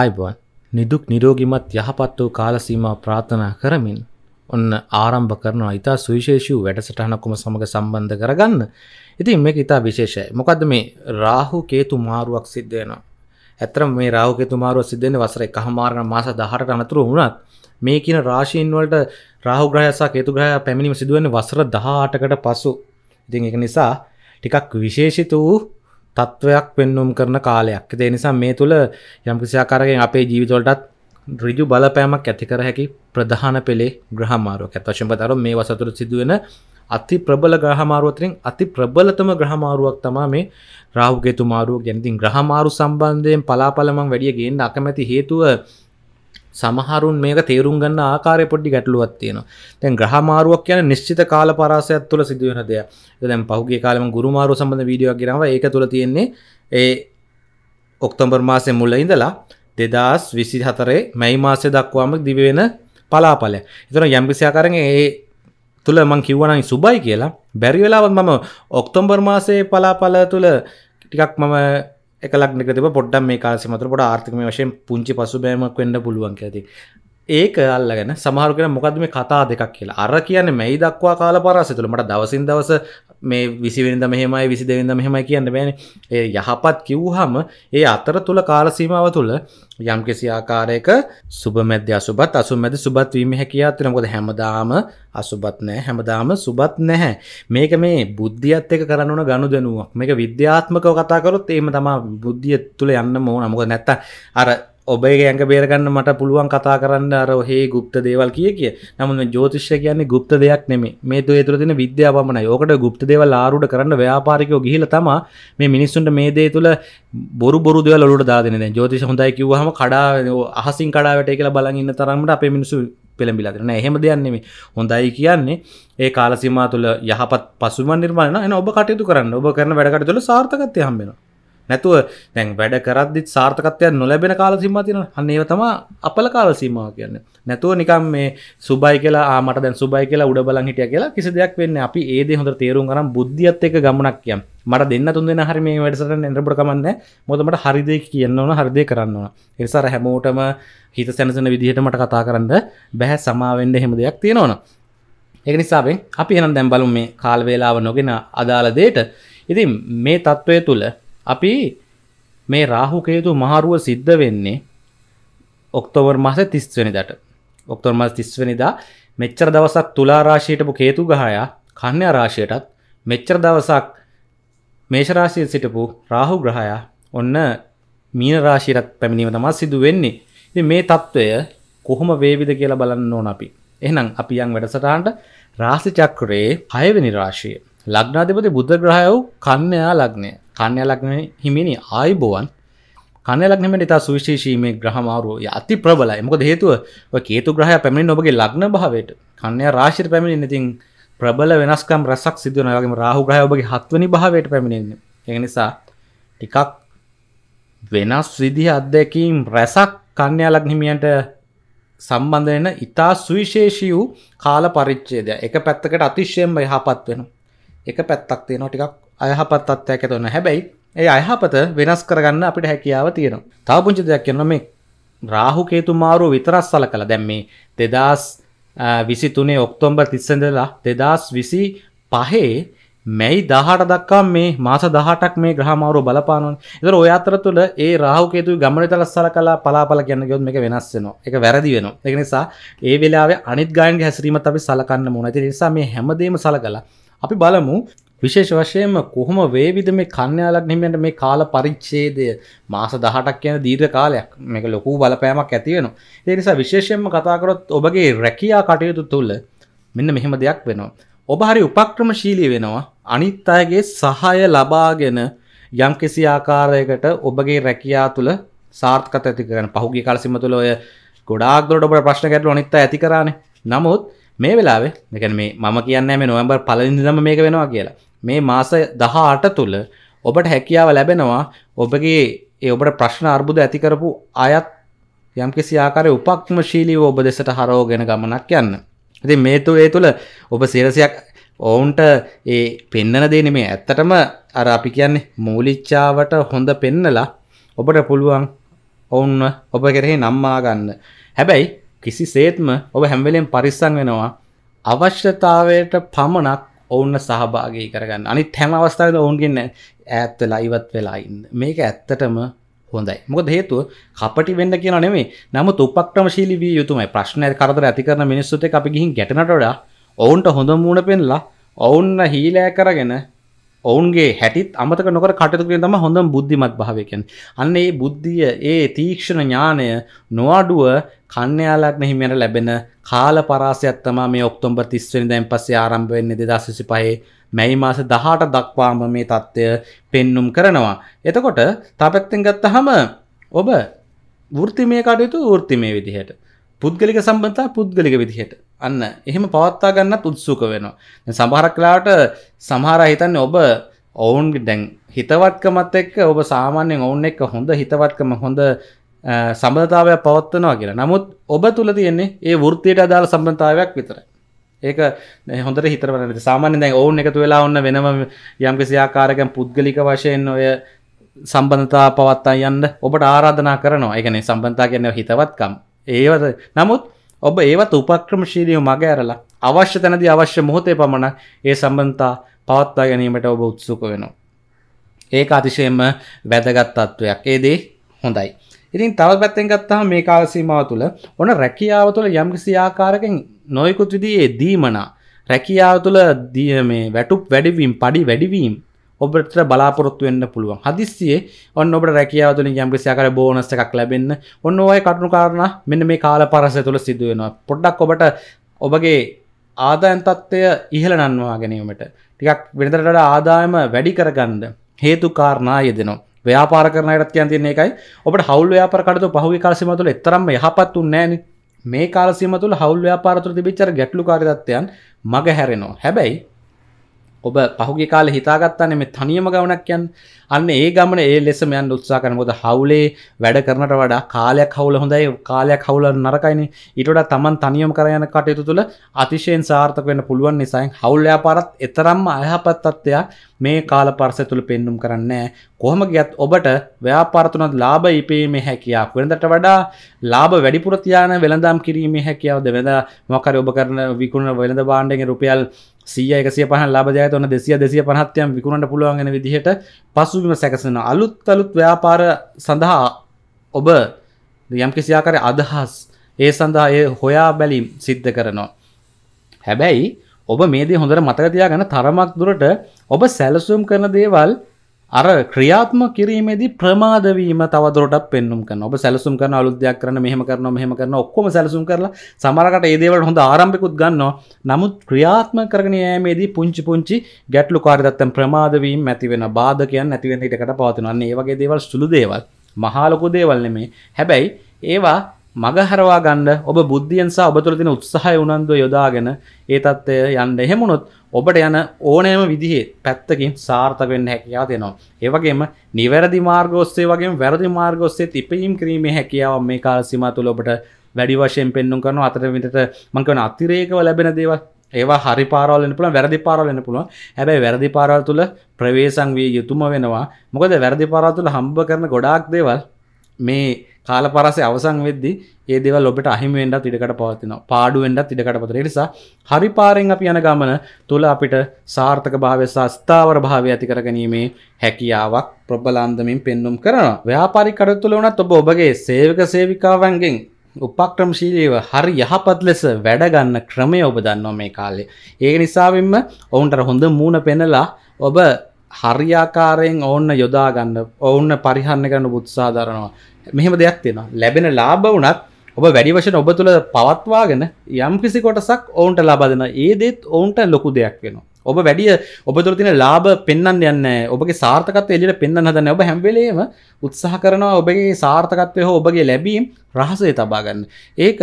අයිබුවන් නිදුක් නිරෝගිමත් යහපත් වූ කාලසීමා ප්‍රාථනා කරමින් ඔන්න ආරම්භ කරනවා ඉතා සුවිශේෂූ වැඩසටහනකුම සමඟ සම්බන්ධ කරගන්න ඉතින් මේක ඉතා විශේෂය මොකද මේ රාහු කේතු මාරුවක් සිද්ධයනවා ඇතරම් මේ රාහුකේතු මාරුව සිද්ධෙන වසර එක හමාරණ මාස දහට අනතුරු වුණත් මේ කියන රාශීන් වලට රාහු ග්‍රහය සහ කේතු ග්‍රහය පැමිණීම සිදුවෙන වසර 18කට පසු. ඉතින් ඒක නිසා ටිකක් විශේෂිත වූ තත්ත්වයක් පෙන්නුම් කරන කාලයක් ඒ නිසා මේ තුළ යම්කිසියාකාරයෙන් අපේ ජීවිතවලටත් ඍජු බලපෑමක් ඇති කර හැකි ප්‍රධාන පෙළේ ග්‍රහමාරුවක් ඇත්ත වශයෙන්ම තර මේ වසතුර සිදුවෙන අති ප්‍රබල ග්‍රහමාරුවතරින් අති ප්‍රබලතම ග්‍රහමාරුවක් තමා මේ රාහුකේතු මාරුවක් ගැනතින් ග්‍රහමාරු සම්බන්ධයෙන් පලාපලමං වැඩිය ගේන්න අකමැති හේතුව සමහරුන් මේක තේරුම් ගන්න ආකාරය පොඩ්ඩි ගැටලුවක් තියෙනවා. දැන් ග්‍රහ මාරුවක් කියන්නේ නිශ්චිත කාල පරාසයක් තුළ සිදුවෙන දෙයක්. ඒක දැන් පහුගිය කාලේ මම ගුරු මාරුව සම්බන්ධ වීඩියෝවක් ගිරාවා ඒක තුළ තියෙන්නේ ඒ ඔක්තෝබර් මාසේ මුල ඉඳලා 2024 මැයි මාසය දක්වාම දිවි වෙන පලාපලය. ඒතර යම්කිසි ආකාරයෙන් ඒ තුළ මං කිව්වනම් සුබයි කියලා. බැරි වෙලාවත් මම ඔක්තෝබර් මාසේ පලාපල තුළ ටිකක් මම එකලක් නිකතිබ පොඩ්ඩම් මේ කාසිමතර පොඩ ආර්ථිකම වශයෙන් පුංචි පසුබෑමක් වෙන්න පුළුවන් ඇති ඒක අල්ලගෙන සමහරගෙන මොකද මේ කතා දෙකක් කියලා අර කියන මැයි දක්වා කාල පරාසතුළ මට දවසින් දවස මේ විසිවෙන්ද මෙහෙමයි විසි දෙවෙන්ද මෙහෙමයි කියන්න බෑන ඒ යහපත් කිව්හම ඒ අතර තුළ කාලසීමාව තුළ යම් කිසි ආකාරයක සුබමැද්‍ය අසුබත් අසුමැද සුබත් වීම හැකියාත්‍රන කොද හැමදාම අසුබත් නෑ හැමදාම සුබත් නැහැ මේක මේ බුද්ධියත් එක කරන්නන ගණු දෙනුවක් මේක විද්‍යාත්මකව කතාකරොත් ඒම තමා බුද්ධිය තුළ යන්න මෝන මොක නැත්ත අර ඔබේ ගැක බේරගන්න මට පුළුවන් කතා කරන්න අර ඔහේ ගුප්ත දේවල් කිය කිය නමුත් ජෝතිශ්‍ය කියන්නේ ගුප්ත දෙයක් නෙමේ මේ තු තුර තින විද්‍යාපමන යෝකට ගුප්ත දේවල් ආරුට කරන්න ව්‍යාපාරිකෝ ගිහිල තම මේ මිනිස්සුන්ට මේ දේ තුළ බොරු බොරු දෙවල් ඔලුට දාදන ජෝතිෂ හොඳයි කිව්හම කඩා අහසින් කඩාවට කියලා බලන්න තරමට අපේ මිනිසු පෙළඹිලාදරන එහෙම දෙයන්නෙමේ හොඳයි කියන්නේ ඒ කාලසිමා තුළ යහපත් පසුමන් නිර්මාණ එන ඔබ කටයුතු කරන්න ඔබ කරන වැඩකට තුළ සාර්ථකත්ය හම්බෙනවා නැතුව දැන් වැඩ කරද්දිත් සාර්ථකත්වයක් නොලැබෙන කාල සිම්මා තියෙනවා. අන්න ඒව තමයි අපල කාල සීමාව කියන්නේ. නැතුව නිකන් මේ සුබයි කියලා ආ මට දැන් සුබයි කියලා උඩ බලන් හිටියා කියලා කිසි දෙයක් වෙන්නේ අපි ඒ දේ හොඳට තේරුම් ගන්න බුද්ධියත් එක්ක ගමනක් කියම්. මට දෙන්න තුන් දෙනා හරි මේ වැඩසටහන එනකොට කමන්නේ. මොකද මට හරි දේ කියන්න ඕන හරි දේ කරන්න ඕන. ඒ නිසා හැමෝටම හිත සැනසෙන විදිහට මට කතා කරන්න බෑ සමාවෙන්න එහෙම දෙයක් තියෙනවනේ. ඒක නිසාවෙන් අපි එහෙනම් දැන් බලමු මේ කාල වේලාව නොගෙන අදාළ දෙයට. ඉතින් මේ தত্ত্বය තුල අපි මේ රාහුකේතු මහරුව සිද්ධ වෙන්නේ ඔක්තෝබර් මාස තිස්වනිදට ඔක්තෝර් මස් තිස්වනිදා මෙච්චර දවසක් තුලා රාශීටපු කේතු ගහයා කන්‍ය රාශයටත් මෙච්චර දවසක් මේෂරාශය සිටපු රාහු ග්‍රහයා ඔන්න මීන රාශීරත් පැමිණීම තමා සිදු වෙන්නේ මේ තත්ත්වය කොහොම වේවිද කියලා බලන්න ඕන අපි එහනම් අපි යන් වැඩසටහන්ට රාසි චක්‍රයේ හයවැනි රාශිය ලග්නාධිපති බුද්ධ ග්‍රහය වූ කන්‍යයා ලග්නය කන්‍ය ලග්න හිමිනි ආයිබෝවන් කන්‍ය ලග්නෙමට ඉතා සුවිශේෂී මේ ග්‍රහ මාරුව අති ප්‍රබලයි. මොකද හේතුව ඔය කේතු ග්‍රහය පැමිණෙන ඔබගේ ලග්න භාවයට කන්‍ය රාශියට පැමිණෙන ඉතින් ප්‍රබල වෙනස්කම් රැසක් සිදු වෙනවා. වගේම රාහු ග්‍රහය ඔබගේ හත්වෙනි භාවයට පැමිණෙන්නේ. ඒ නිසා ටිකක් වෙනස් විදිහ අත්දැකීම් රැසක් කන්‍ය ලග්න හිමියන්ට සම්බන්ධ වෙන ඉතා සුවිශේෂී වූ කාල පරිච්ඡේදය. එක පැත්තකට අතිශයම යහපත් වෙනවා. එක පැත්තක් තියෙනවා ටිකක් අයහපත් තත්ත්වයක් ඇති වෙනවා. හැබැයි ඒ අයහපත වෙනස් කරගන්න අපිට හැකියාව තියෙනවා. තව පුංචි දෙයක් කියනවා මේ රාහු කේතු මාරුව විතරක් සලකලා දැන් මේ 2023 ඔක්තෝබර් 30 ඉඳලා 2025 මැයි 18 දක්වා මේ මාස 18ක් මේ ග්‍රහ මාරුව බලපානවනේ. ඒතර ඔය අතරතුර ඒ රාහු කේතුගේ ගමන විතර සලකලා පලාපල කියන ගියොත් මේක වෙනස් වෙනවා. ඒක වැරදි වෙනවා. ඒක නිසා ඒ වෙලාවේ අනිත් ගායන්ගේ හැසිරීමත් අපි සලකන්න ඕන. ඒ නිසා මේ හැමදේම සලකලා අපි බලමු විශේෂ වශයෙන්ම කොහොම වේවිද මේ කන්‍යාලක් නිමට මේ කාල පරිච්චේදය මාස දහටක් කියන දීර්ඝ කාලයක් මේක ලොකු බලපෑමක් ඇතිවෙන ඒ නිසා විශේෂයෙන්ම කතාකරොත් ඔබගේ රැකයා කටයුතු තුළ මෙන්න මෙහෙම දෙයක් වෙනවා. ඔබ හරි උපක්‍රමශීලී වෙනවා අනිත් අයගේ සහය ලබාගෙන යම් කිසි ආකාරයකට ඔබගේ රැකියා තුළ සාර්ථකත ඇති කරන පහුගේ කාලසිම තුළ ඔය ගොඩාක් දුරට ඔබට ප්‍රශ්න ගැටළු අනිත් අය ඇති කරානේ. නමුත් මේ වෙලාවේ මෙකන මේ මම කියන්න මේ නොවම්බර් පලදිදම මේක වෙනවා කියලා මේ මාස දහාට තුළ ඔබට හැකියාව ලැබෙනවා ඔබගේ ඒ ඔබට ප්‍රශ්න අර්බුද ඇතිකරපු අයත් යම් කිසි ආකාරය උපක්ම ශීලීව ඔබ දෙසට හරෝගෙන ගමනක් යන්න ඇති මේතු ඒ තුළ ඔබ සිරසියක් ඔවුන්ට ඒ පෙන්නන දේ නෙමේ ඇත්තටම අර අපි කියන්නේ මූලිච්චාවට හොඳ පෙන්නලා ඔබට පුළුවන් ඔවුන්ව ඔබ කෙරෙහි නම්මා ගන්න හැබැයි කිසිසේත්ම ඔබ හැම්වෙලෙන් පරිස්සං වෙනවා අවශ්‍යතාවයට පමණක් ඔවුන්න සහභාගී කරගන්න අනි හැම අවස්ථාවද ඔවුන්ගෙන් ඇත්ත ලයිවත් වෙලායින්න මේක ඇත්තටම හොඳයි මොකද හේතුව කපටි වෙන්න කියන නෙමේ නම තුපක්්‍රමශීලි වී යුතුමයි ප්‍රශ්නය කරදර ඇති කරන මිනිස්සුත අපි ගිහින් ගැටනට වඩා ඔවුන්ට හොඳ මූුණ පෙන්ලා ඔවුන්න හීලෑ කරගෙන ඔවුන්ගේ හැටිත් අමතක නොක කටතුකෙන් තම හොඳ බුද්ධිමත් භාවකෙන් අන්න ඒ බුද්ධිය ඒ තීක්ෂණ ඥානය නොවාඩුව කන්නයාලක් මෙහිමයට ලැබෙන කාල පරාසයක් තමා මේ ඔක්තොම්බර් තිස්වනි දැන් පස්සේ ආරම්භ වෙන්නේ දෙදස්සිසි පහේ මැයි මාස දහට දක්වාම මේ තත්ත්වය පෙන්නුම් කරනවා. එතකොට තපැත්තෙන් ගත්තහම ඔබ වෘත්තිමය කටයුතු වෘත්තිමය විදිහට පුද්ගලික සම්බන්ධතා පුද්ගලික විදිහට අන්න එහෙම පවත්තා ගන්නත් උත්සුක වෙනවා සමහරක්ලාට සමහර හිතන්න ඔබ ඔවුන්ගේ දැන් හිතවත්කමත් එක්ක ඔබ සාමාන්‍යෙන් ඔවුන් එක්ක හොඳ හිතවත්කම හොඳ සබඳතාවයක් පවත්වනවා කියලා නමුත් ඔබ තුළ තියෙන්නේ ඒ වෘත්තියට අදාළ සම්බන්ධතාවයක් විතර ඒක හොඳට හිතරවන සාමාන්‍ය දැන් ඔවුන් එකතු වෙලා ඔන්න වෙනම යම්කිසියාකාරකම් පුද්ගලික වශයෙන් ඔය සම්බන්ධතා පවත්තා යන්න ඔබට ආරාධනා කරනවා එකනේ සම්බන්ධතා ගැන හිතවත්කම් ඒවද නමුත් ඔබ ඒවත් උපක්‍රමශීලිය මග ඇරලා අවශ්‍ය තැනදී අවශ්‍ය මොහොතේ පමණ ඒ සම්බන්ධතා පවත්වා ගැනීමට ඔබ උත්සුක වෙනවා. ඒක අතිශයෙන්ම වැදගත් තත්වයක්. ඒ දේ හොඳයි. ඉතින් තව පැත්තෙන් ගත්තාම මේ කාල සීමාව තුළ ඔන රැකියාව තුළ යම්කිසි ආකාරකින් නොයෙකුත් විදිහේ දීමනා රැකියාව තුළ මේ වැටුප් වැඩිවීම, padi වැඩිවීම ඔබට බලාපොරොත්තු වෙන්න පුළුවන් හදිස්සියේ ඔන්න ඔබට රැකියාව තුළින් යම්කිසි ආකාරයක බෝනස් එකක් ලැබෙන්න ඔන්න ඔය කටුණු කාරණා මෙන්න මේ කාලපරසය තුළ සිදු වෙනවා පොඩ්ඩක් ඔබට ඔබගේ ආදායම් තත්ත්වය ඉහළ නන්වා ගැනීමට ටිකක් වෙනතට වඩා ආදායම වැඩි කරගන්න හේතු කාරණා යෙදෙනවා ව්‍යාපාර කරන අයටත් කියන්න තියෙන එකයි ඔබට හවුල් ව්‍යාපාර කඩතෝ පහුගිය කාල සීමාව තුළ එතරම්ම යහපත් උන්නේ නැහනේ මේ කාල සීමාව තුළ හවුල් ව්‍යාපාර තුළ තිබිච්ච අර ගැටලුකාරී තත්ත්වයන් මග හැරෙනවා හැබැයි ඔබ පහුගේ කාල හිතාගත්තන්න මේ තනියම ගමනක් යන් අන්න ඒ ගමන ඒ ලෙස මෙයන් උත්සා කරන ොද හවුලේ වැඩ කරනට වඩා කාලයක් හවුල හොඳයි කාලයක් හවුල නරකයින ඉටට තමන් තනියම් කරයන කටයුතු තුළ අතිශයෙන් සාර්ථක වෙන පුළුවන් නිසයින් හවුල්්‍යාපාරත් එතරම්ම අයහපත්තත්වයක් මේ කාල පර්ස තුළ පෙන්නුම් කරන්නේ කොහොම ගියත් ඔබට ව්‍යාපාරතුනත් ලාභ ඉපීමේ හැකියාව වෙනදට වඩා ලාභ වැඩිපුර තියාන වෙළඳාම් කිරීමේ හැකියාව දෙවද මොකරි ඔබ කරන විකුණන වෙළඳ භාණ්ඩයෙන් රුපියල් සිය එකසිය පහ ලබජය ඔන්න දෙසිය දෙසිය පහත්යම් විකුණට පුළුවන්ගෙන විදිහට පසුබිම සැකසෙන අලුත් අලුත් ව්‍යාපාර සඳහා ඔබ යම් කිසියාකර අදහස් ඒ සඳහා ඒ හොයා බැලීම් සිද්ධ කරනවා. හැබැයි ඔබ මේදී හොඳට මතකතියා ගැන තරමක් දුරට ඔබ සැලසුම් කරන දේවල් අර ක්‍රියාත්ම කිරීමේදී ප්‍රමාදවීම තවදුරටත් පෙන්නුම් කරන ඔබ සැලසුම් කරන අලුත්දයක් කරන මෙහම කරන මෙහම කරන ඔක්කොම සැලසුම් කරලා සමරකට ඒදේවට හොඳ ආරම්භිකුත් ගන්නවා නමුත් ක්‍රියාත්ම කරගෙන යෑමේදී පුංචි පුංචි ගැටලු කාරිදත්තන් ප්‍රමාදවීම ඇතිවෙන බාධකයන් ඇතිවෙන හිටකට පවතිනන්නේ ඒ වගේ දේවල් සුළු දේවල් මහාලොකු දේවල් නෙමේ හැබැයි ඒවා මගහරවා ගන්න ඔබ බුද්ධියන්සා ඔබ තුළ තින උත්සාහය උනන්දුව යොදාගෙන ඒ තත්ත්වය යන්න එහෙමුණොත් ඔබට යන ඕනෑම විදිහේ පැත්තකින් සාර්ථක වෙන්න හැකියාව තියෙනවා. ඒ වගේම නිවැරදි මාර්ග ඔස්සේ වගේම වැරදි මාර්ග ඔස්සේ තිපීම් කිරීමේ හැකියාව මේ කාල සීමාව තුළ ඔබට වැඩි වශයෙන් පෙන්නුම් කරනවා අතර විතට මං කියනවා අතිරේකව ලැබෙන දේවල් ඒවා හරි පාරවල් වෙන්න පුළුවන් වැරදි පාරවල් වෙන්න පුළුවන් හැබැයි වැරදි පාරවල් තුල ප්‍රවේශම් විය යුතුම වෙනවා මොකද වැරදි පාරවල් තුල හම්බ කරන ගොඩාක් දේවල් මේ කාල පරසේ අවසන් වෙද්දි ඒ දේවල් ඔබට අහිමි වෙන්නත් ඉඩකට පවතිනවා. පාඩු වෙන්නත් ඉඩකට පවතින නිසා හරි පාරෙන් අපි යන ගමන තුල අපිට සාර්ථකභාවය සහ ස්ථාවර භාවය ඇති කරගැනීමේ හැකියාවක් ප්‍රබලන්දමින් පෙන්눔 කරනවා. ව්‍යාපාරික කටයුතු තුළ වුණත් ඔබ ඔබගේ සේවක සේවිකාවන්ගෙන් උපක්‍රමශීලීව හරි යහපත් ලෙස වැඩගන්න ක්‍රමය ඔබ දන්නවා මේ කාලේ. ඒක නිසාවෙන්ම ඔවුන්ට හොඳ මූණ පෙනලා ඔබ හරියාකාරයෙන් ඔවන්න යොදා ගන්න ඔවුන්න පරිහන්න කරන්න බුත්සා දරනවා මෙහෙම දෙයක් තියෙනවා ලැබෙන ලාබ වනත් ඔබ වැඩි වශන ඔබ තුළ පවත්වාගෙන යම් කිසි කොටසක් ඔවුන්ට ලබා දෙෙන ඒදෙත් ඔවුන්ට ලොකු දෙයක් වෙන ඔබ වැඩිය ඔබ තුළ තින ලාබ පෙන්න්න යන්න ඔබගේ සාර්ථකත් එලිට පෙන්න්න හදන ඔබ හැම්වලේම උත්සාහ කරනවා ඔබගේ සාර්ථකත්වය හෝ ඔබගේ ලැබීම් රහසේ තබාගන්න ඒක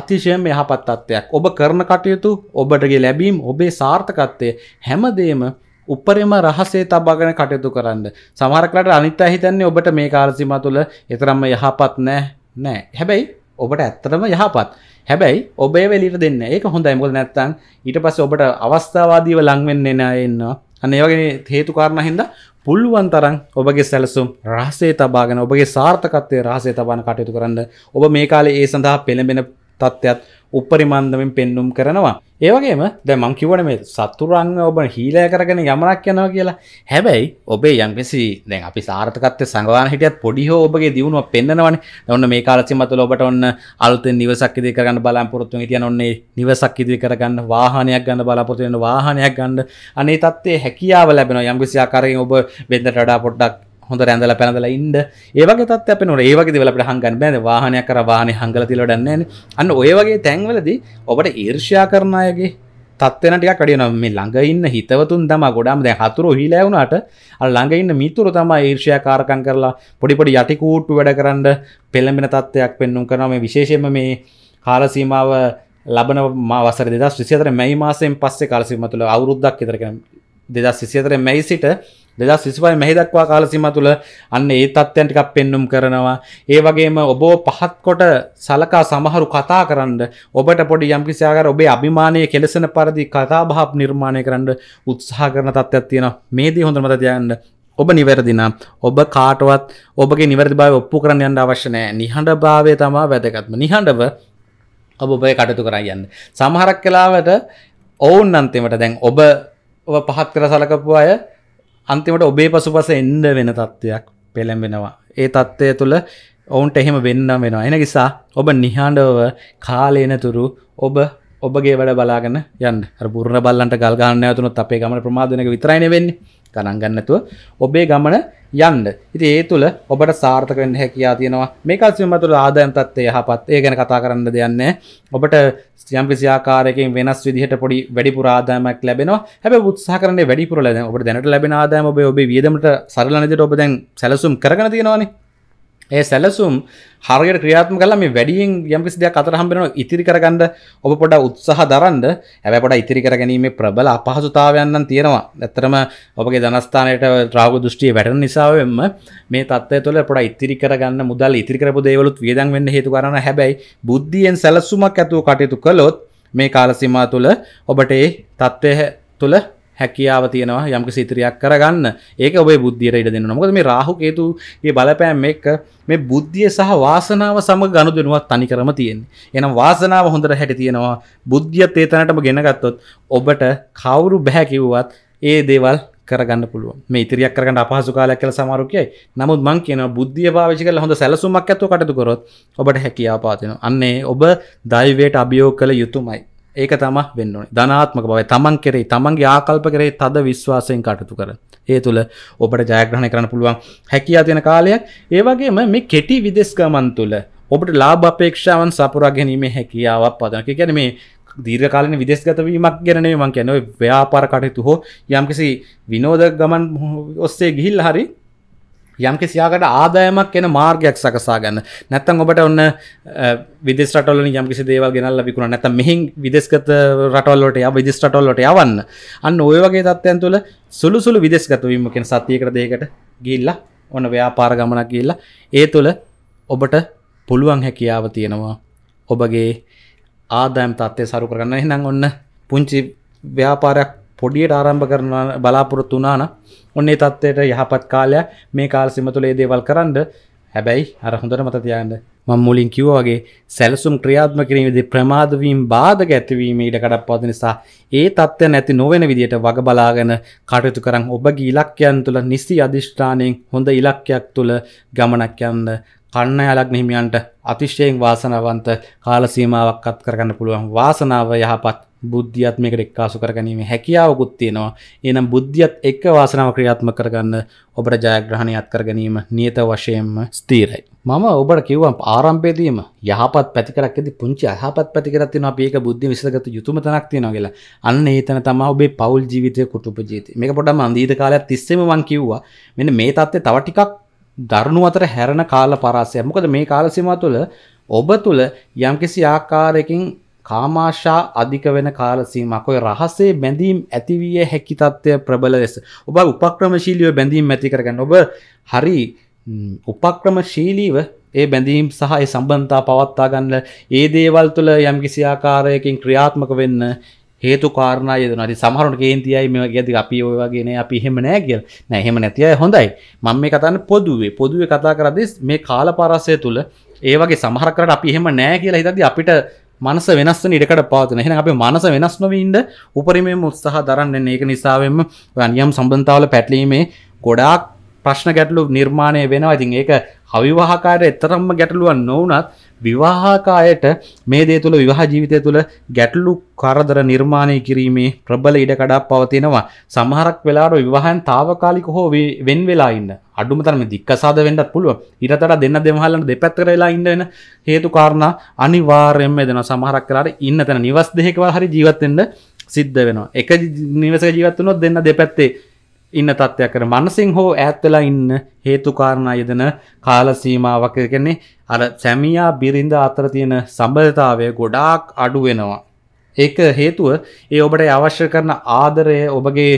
අතිශයම යහපත් අත්වයක් ඔබ කරන කටයුතු ඔබටගේ ලැබීම් ඔබේ සාර්ථකත්වය හැමදේම උපරිම රහසේ තබාගෙන කටයුතු කරන්න. සමහරකට අනිත් අය හිතන්නේ ඔබට මේ කාලසීම තුළ එතරම්ම යහපත් නෑ නෑ. හැබැයි ඔබට ඇත්තටම යහපත්. හැබැයි ඔබේ වෙලිට දෙන්න. ඒක හොඳයි. මොකද නැත්තම් ඊට පස්සේ ඔබට අවස්ථාවාදීව ලඟ වෙන්නේ නෑ එන්නවා. අන්න ඒ වගේ හේතු කාරණා හින්දා පුළුවන් තරම් ඔබගේ සැලසුම් රහසේ තබාගෙන ඔබගේ සාර්ථකත්වයේ රහසේ තබාන කටයුතු කරන්න. ඔබ මේ කාලේ ඒ සඳහා පෙළඹෙන තත්ත්වයක් උපරිමන්දමින් පෙන්නුම් කරනවා ඒවගේම ද මංකිවන මේ සත්තුරං ඔබ හීලය කරගෙන යමනක් යනවා කියලා හැබැයි ඔබේ යම්කිසි දැන් අපි සාර්ථකත්ය සංගවාන හිටියත් පොඩි හෝ ඔබගේ දියුණුව පෙන්න්නවන ඔන්න මේ කාලසි මතුල ඔබට ඔන්න අලුතෙන් නිවසක්කිද කරන්න බලාපොරොත්තු හිටියන ඔන්නේ නිවසක් ඉදිරි කරගන්න වාහනයක් ගන්න බලාපොරොත්තු වෙන වාහනයක් ගන්න අනේ තත්ත්වයේ හැකියාව ලැබෙනවා යම්කිසි ආකාරයෙන් ඔබ වෙන්දට වඩා පොඩ්ඩක් හොඳ රැඳල පැනදල ඉන්ඩ ඒවගේ තත් අප නොට ඒවගේ වෙලට හංගන්න බෑද වාහනයක් කර වාහනය හංගල තිලොටන්නන්නේ අන්න ඔය වගේ තැන්වලදී ඔබට ඊර්ෂ්‍යා කරණයගේ තත්වනට කඩියන මේ ළඟ ඉන්න හිතවතුන් දම ගොඩාම දැ හතුරු හිලෑවුණට ළඟ ඉන්න මිතුරු තම ඒර්ෂයා කාරකන් කරලා පොඩිපොඩි යටිකූට්ටු වැඩ කරන්න පෙළඹෙන තත්ත්වයක් පෙන්නුම් කරනම විශේෂම මේ කාලසීමාව ලබන මාවසර දෙදස් විසිතර මැයි මාසයෙන් පස්සේ කාලසිීම තුළ අවුරුද්දක් ඉතරක දෙදස් විසිතර මැයි සිට දෙදා සිසිපයි මෙහිදක්වා කාලසිම තුළ අන්න ඒ තත්ත්වයන්ටිකක් පෙන්නුම් කරනවා. ඒ වගේම ඔබෝ පහත්කොට සලකා සමහරු කතා කරන්න ඔබට පොඩි යම්කිසියාකර ඔබේ අභිමානය කෙලෙසන පරදි කතා භාප් නිර්මාණය කරන්න උත්සාහ කරන තත්ත්වයක් තියෙන මේදී හොඳ මත තියන්න ඔබ නිවැරදිනම් ඔබ කාටවත් ඔබගේ නිවැරදි භාව ඔප්පු කරන්න යන්න අවශ්‍යනෑ නිහඬ භාවය තමා වැදගත්ම නිහඬව ඔබ ඔබය කටතු කරයන්න. සමහරක් කලාවට ඔවුන් අන්තිමට දැන් ඔබ ඔබ පහත් කර සලකපු අය අන්තිමට ඔබේ පසුපස එන්න වෙන තත්ත්වයක් පෙළඹෙනවා ඒ තත්ත්වය තුළ ඔවුන්ට එහෙම වෙන්න වෙනවා එන නිසා ඔබ නිහඬව කාලයනතුරු ඔබ ඔබගේ වැඩ බලාගෙන යන්න පුරණ බල්ලන්ට ගල්ගන්න ඇතුනොත් අපේ ගමන ප්‍රමාධනක විතරයින වෙන්නේ ගණන්ගන්නතුව ඔබේ ගමන යන්න ඉති ඒ තුළ ඔබට සාර්ථකෙන් හැකයා තියෙනවා මේක සිමතුළ ආදයන්තත්වය යහපත් ඒ ගැන කතා කරන්න දෙයන්න ඔබට යම්පිසියාකාරයකින් වෙනස් විදිහට පොඩි වැඩිපුර ආදායමක් ලැබෙනවා හැබ උත්සා කරන්නේ වැඩිපුර ලද ඔබ දැනට ලැබෙන ආදායම ඔබ ඔබ වියදමට සරලනදට ඔබ දැන් සැලසුම් කරන තියෙනවානේ ඒ සැලසුම් හරියට ක්‍රියාත්ම කලා මේ වැඩියෙන් යම්කිසි දෙයක් අතර හම්බෙනවා ඉතිරි කරගන්න ඔබ පොඩා උත්සාහ දරන්න හැබැයි පොඩා ඉතිරි කරගැනීමේ ප්‍රබල අපහසුතාවයන් නම් තියෙනවා. ඇත්තටම ඔබගේ ධනස්ථානයට රාහු දෘෂ්ටිය වැටෙන නිසාවෙන්ම මේ தත්ත්වය තුළ පොඩා ඉතිරි කරගන්න මුදල් ඉතිරි කරපු දේවලුත් වියදම් වෙන්න හේතු කරන හැබැයි බුද්ධියෙන් සැලසුමක් ඇතුව කටයුතු කළොත් මේ කාලසීමා තුළ ඔබට ඒ தත්ත්වය තුළ හැකියාව තියෙනවා යම්ක සිතරියක් කරගන්න ඒක ඔබේ බුද්ධියට ඉඩ දෙන්න මොකද මේ රාහු කේතුගේ බලපෑම් එක්ක මේ බුද්ධිය සහ වාසනාව සමග ගනුදෙනුවක් තනිකරම තියෙන්නේ. එහෙනම් වාසනාව හොඳට හැටි තියෙනවා. බුද්ධියත් ඒ තැනටම ගෙන ගත්තොත් ඔබට කවුරු බෑ කිව්වත් ඒ දේවල් කරගන්න පුළුවන් මේ ඉතිරියක් කරගන්න අපහසු කාලයක් කියලා සමහරු කියයි. නමුත් මං කියනවා බුද්ධිය පාවිච්චි කරලා හොඳ සැලසුමක් ඇතුව කටයුතු කරොත් ඔබට හැකියාව පාතිනවා. අන්නේ ඔබ දෛවයට අභියෝග කළ යුතුමයි. ඒක තම වෙන්න ධනාත්මක බව තමන් කෙරේ තමන්ගේ ආකල්ප කරේ තද විශ්වාසයෙන් කටතු කර ඒ තුළ ඔබට ජයග්‍රහණ කරන්න පුළුවන් හැකියා තියෙන කාලයක් ඒවගේම මේ කෙටි විදෙස්ගමන් තුළ ඔබට ලාභ අපේක්ෂාවන් සපුරා ගැනීමේ හැකියාවක් පදනක ගැන මේ දීර්ඝකාලන විදෙස්ගතවීමක් ගැනේ මං කියැනව ව්‍යාපාර කටයුතු හෝ යම්කිසි විනෝද ගමන් ඔස්සේ ගිහිල් හරි යම්කිසියාකට ආදායමක් එන මාර්ගයක් සකසා ගන්න නැත්තම් ඔබට ඔන්න විදස්ටල යම්කිසි දේවල් ගෙනල්ල විකුණ නැත මෙහි විදෙස්ගත රටවල්ලට ය විදිස්ටොල්ලට යවන්න අන්න ඔය වගේ තත්වයන් තුළ සුළු සුළු විදෙස්ගතවීමකෙන සතියකර දේකට ගිල්ලා ඔන්න ව්‍යාපාර ගමනක් ගිල්ලා ඒ තුළ ඔබට පුළුවන් හැකියාව තියෙනවා ඔබගේ ආදායම් තත්වය සරු කරගන්න එහනම් ඔන්න පුංචි ව්‍යාපාරයක් පොඩියට ආරම්භ කරන බලාපොරොත්තු වනාන ඔන්නේ තත්වයට යහපත් කාලය මේ කාල් සිම තුළේ දේවල් කරන්න හැබැයි අර හොඳට මත තියන්න මං මුලින් කිව්ව වගේ සැලසුම් ක්‍රියාත්ම කිරීමේදී ප්‍රමාදවීම් බාධක ඇතිවීම ඊට කඩප්පාදු නිසා ඒ தත්ත්වය නැති නොවන විදියට වග බලාගෙන කටයුතු කරන් ඔබගේ ඉලක්කයන් තුළ නිසි අදිෂ්ඨානයෙන් හොඳ ඉලක්කයක් තුළ ගමනක් යන්න කන්නයාලක් හිමියන්ට අතිශයෙන් වාසනාවන්ත කාල සීමාවක් අත් කරගන්න පුළුවන් වාසනාව යහපත් බුද්ධියත්මකට එක්කාසු කරගනීම හැකියාවකුත් තියෙනවා එනම් බුද්ධියත් එක්ක වාසනාව ක්‍රියාත්ම කරගන්න ඔබට ජයග්‍රහණය අත්කර ගැනීම නියත වශයෙන්ම ස්තීරයි. මම ඔබට කිව්වම් ආරම්භයදීම යහපත් පැතිකරක්කෙදි පුංචි අහපත් පැතිකරක් තියෙනවා අපි ඒක බුද්ධි විසඳගත යුතුම තැනක් තියෙනවා කියලා. අන්න ඒ තැන තමයි ඔබේ පෞල් ජීවිතයේ කුටුප ජීවිතය. මේක පොඩ්ඩක් අන්දීත කාලයක් තිස්සේම මම කිව්වා. මෙන්න මේ தත්ත්වය තව ටිකක් දරුණු අතර හැරෙන කාල පරාසයක්. මොකද මේ කාල සීමාව තුළ ඔබ තුළ යම්කිසි ආකාරයකින් කාමාශා අධික වෙන කාලසීමක් ඔය රහසේ බැඳීම් ඇතිවිය හැකි තත්ත්වය ප්‍රබල ලෙස ඔබ උපක්‍රමශීලිය බැඳීම් ඇති කරගන්න ඔබ හරි උපක්‍රමශීලීව ඒ බැඳීම් සහ ඒ සම්බන්ධතා පවත්වා ගන්න ඒ දේවල් තුළ යම් කිසි ආකාරයකින් ක්‍රියාත්මක වෙන්න හේතු කාරණා යෙදෙනවා. ඉතින් සමහරවිට කේන්තියයි මේ වගේ අද අපි ඔය වගේ නෑ අපි එහෙම නෑ කියලා. නෑ එහෙම නැති අය හොඳයි. මම මේ කතාන්නේ පොදුවේ. පොදුවේ කතා කරද්දී මේ කාලපරස්සය තුළ ඒ වගේ සමහර කරට අපි එහෙම නෑ කියලා හිතද්දී අපිට මනස වෙනස් ඉඩකට පාතන හෙන අපේ මනස වෙනස් නොවීන්ට උපරිමේ උත්සාහ දරන්න ඒක නිසාවෙන්ම අනියම් සම්බන්ධාවල පැටලීමේ ගොඩාක් ප්‍රශ්න ගැටලු නිර්මාණය වෙනවා ඉතින් ඒක අවිවාහකායට එතරම්ම ගැටලුවන් නොවනත් විවාහකායට මේ දේ තුළ විවාහ ජීවිතය තුළ ගැටලු කරදර නිර්මාණය කිරීමේ ප්‍රබල ඉඩකඩක් පවතිනවා සමහරක් වෙලාට විවාහන් තාවකාලික හෝ වෙන් වෙලා ඉන්න අඩුමතරම දික්කසාද වෙන්නත් පුළුව ඉරතට දෙන්න දෙමහල්ලට දෙපැත්තරලා ඉන්නන හේතු කාරණ අනිවාර්යෙන්ම දෙන සමහරක් කරට ඉන්න තැන නිවස් දෙහෙකව හරි ජීවත්තෙන්ට සිද්ධ වෙනවා එක නිවස ජීවත්වනොත් දෙන්න දෙපැත්තේ ඉන්න තත්ත්වයක් කර මනසිං හෝ ඇත්වෙලා ඉන්න හේතුකාරණ යදන කාලසීමාවක් කියන්නේ අර සැමියා බිරිඳ අතර තියෙන සම්බධතාවය ගොඩාක් අඩු වෙනවා ඒක හේතුව ඒ ඔබට අවශ්‍ය කරන ආදරය ඔබගේ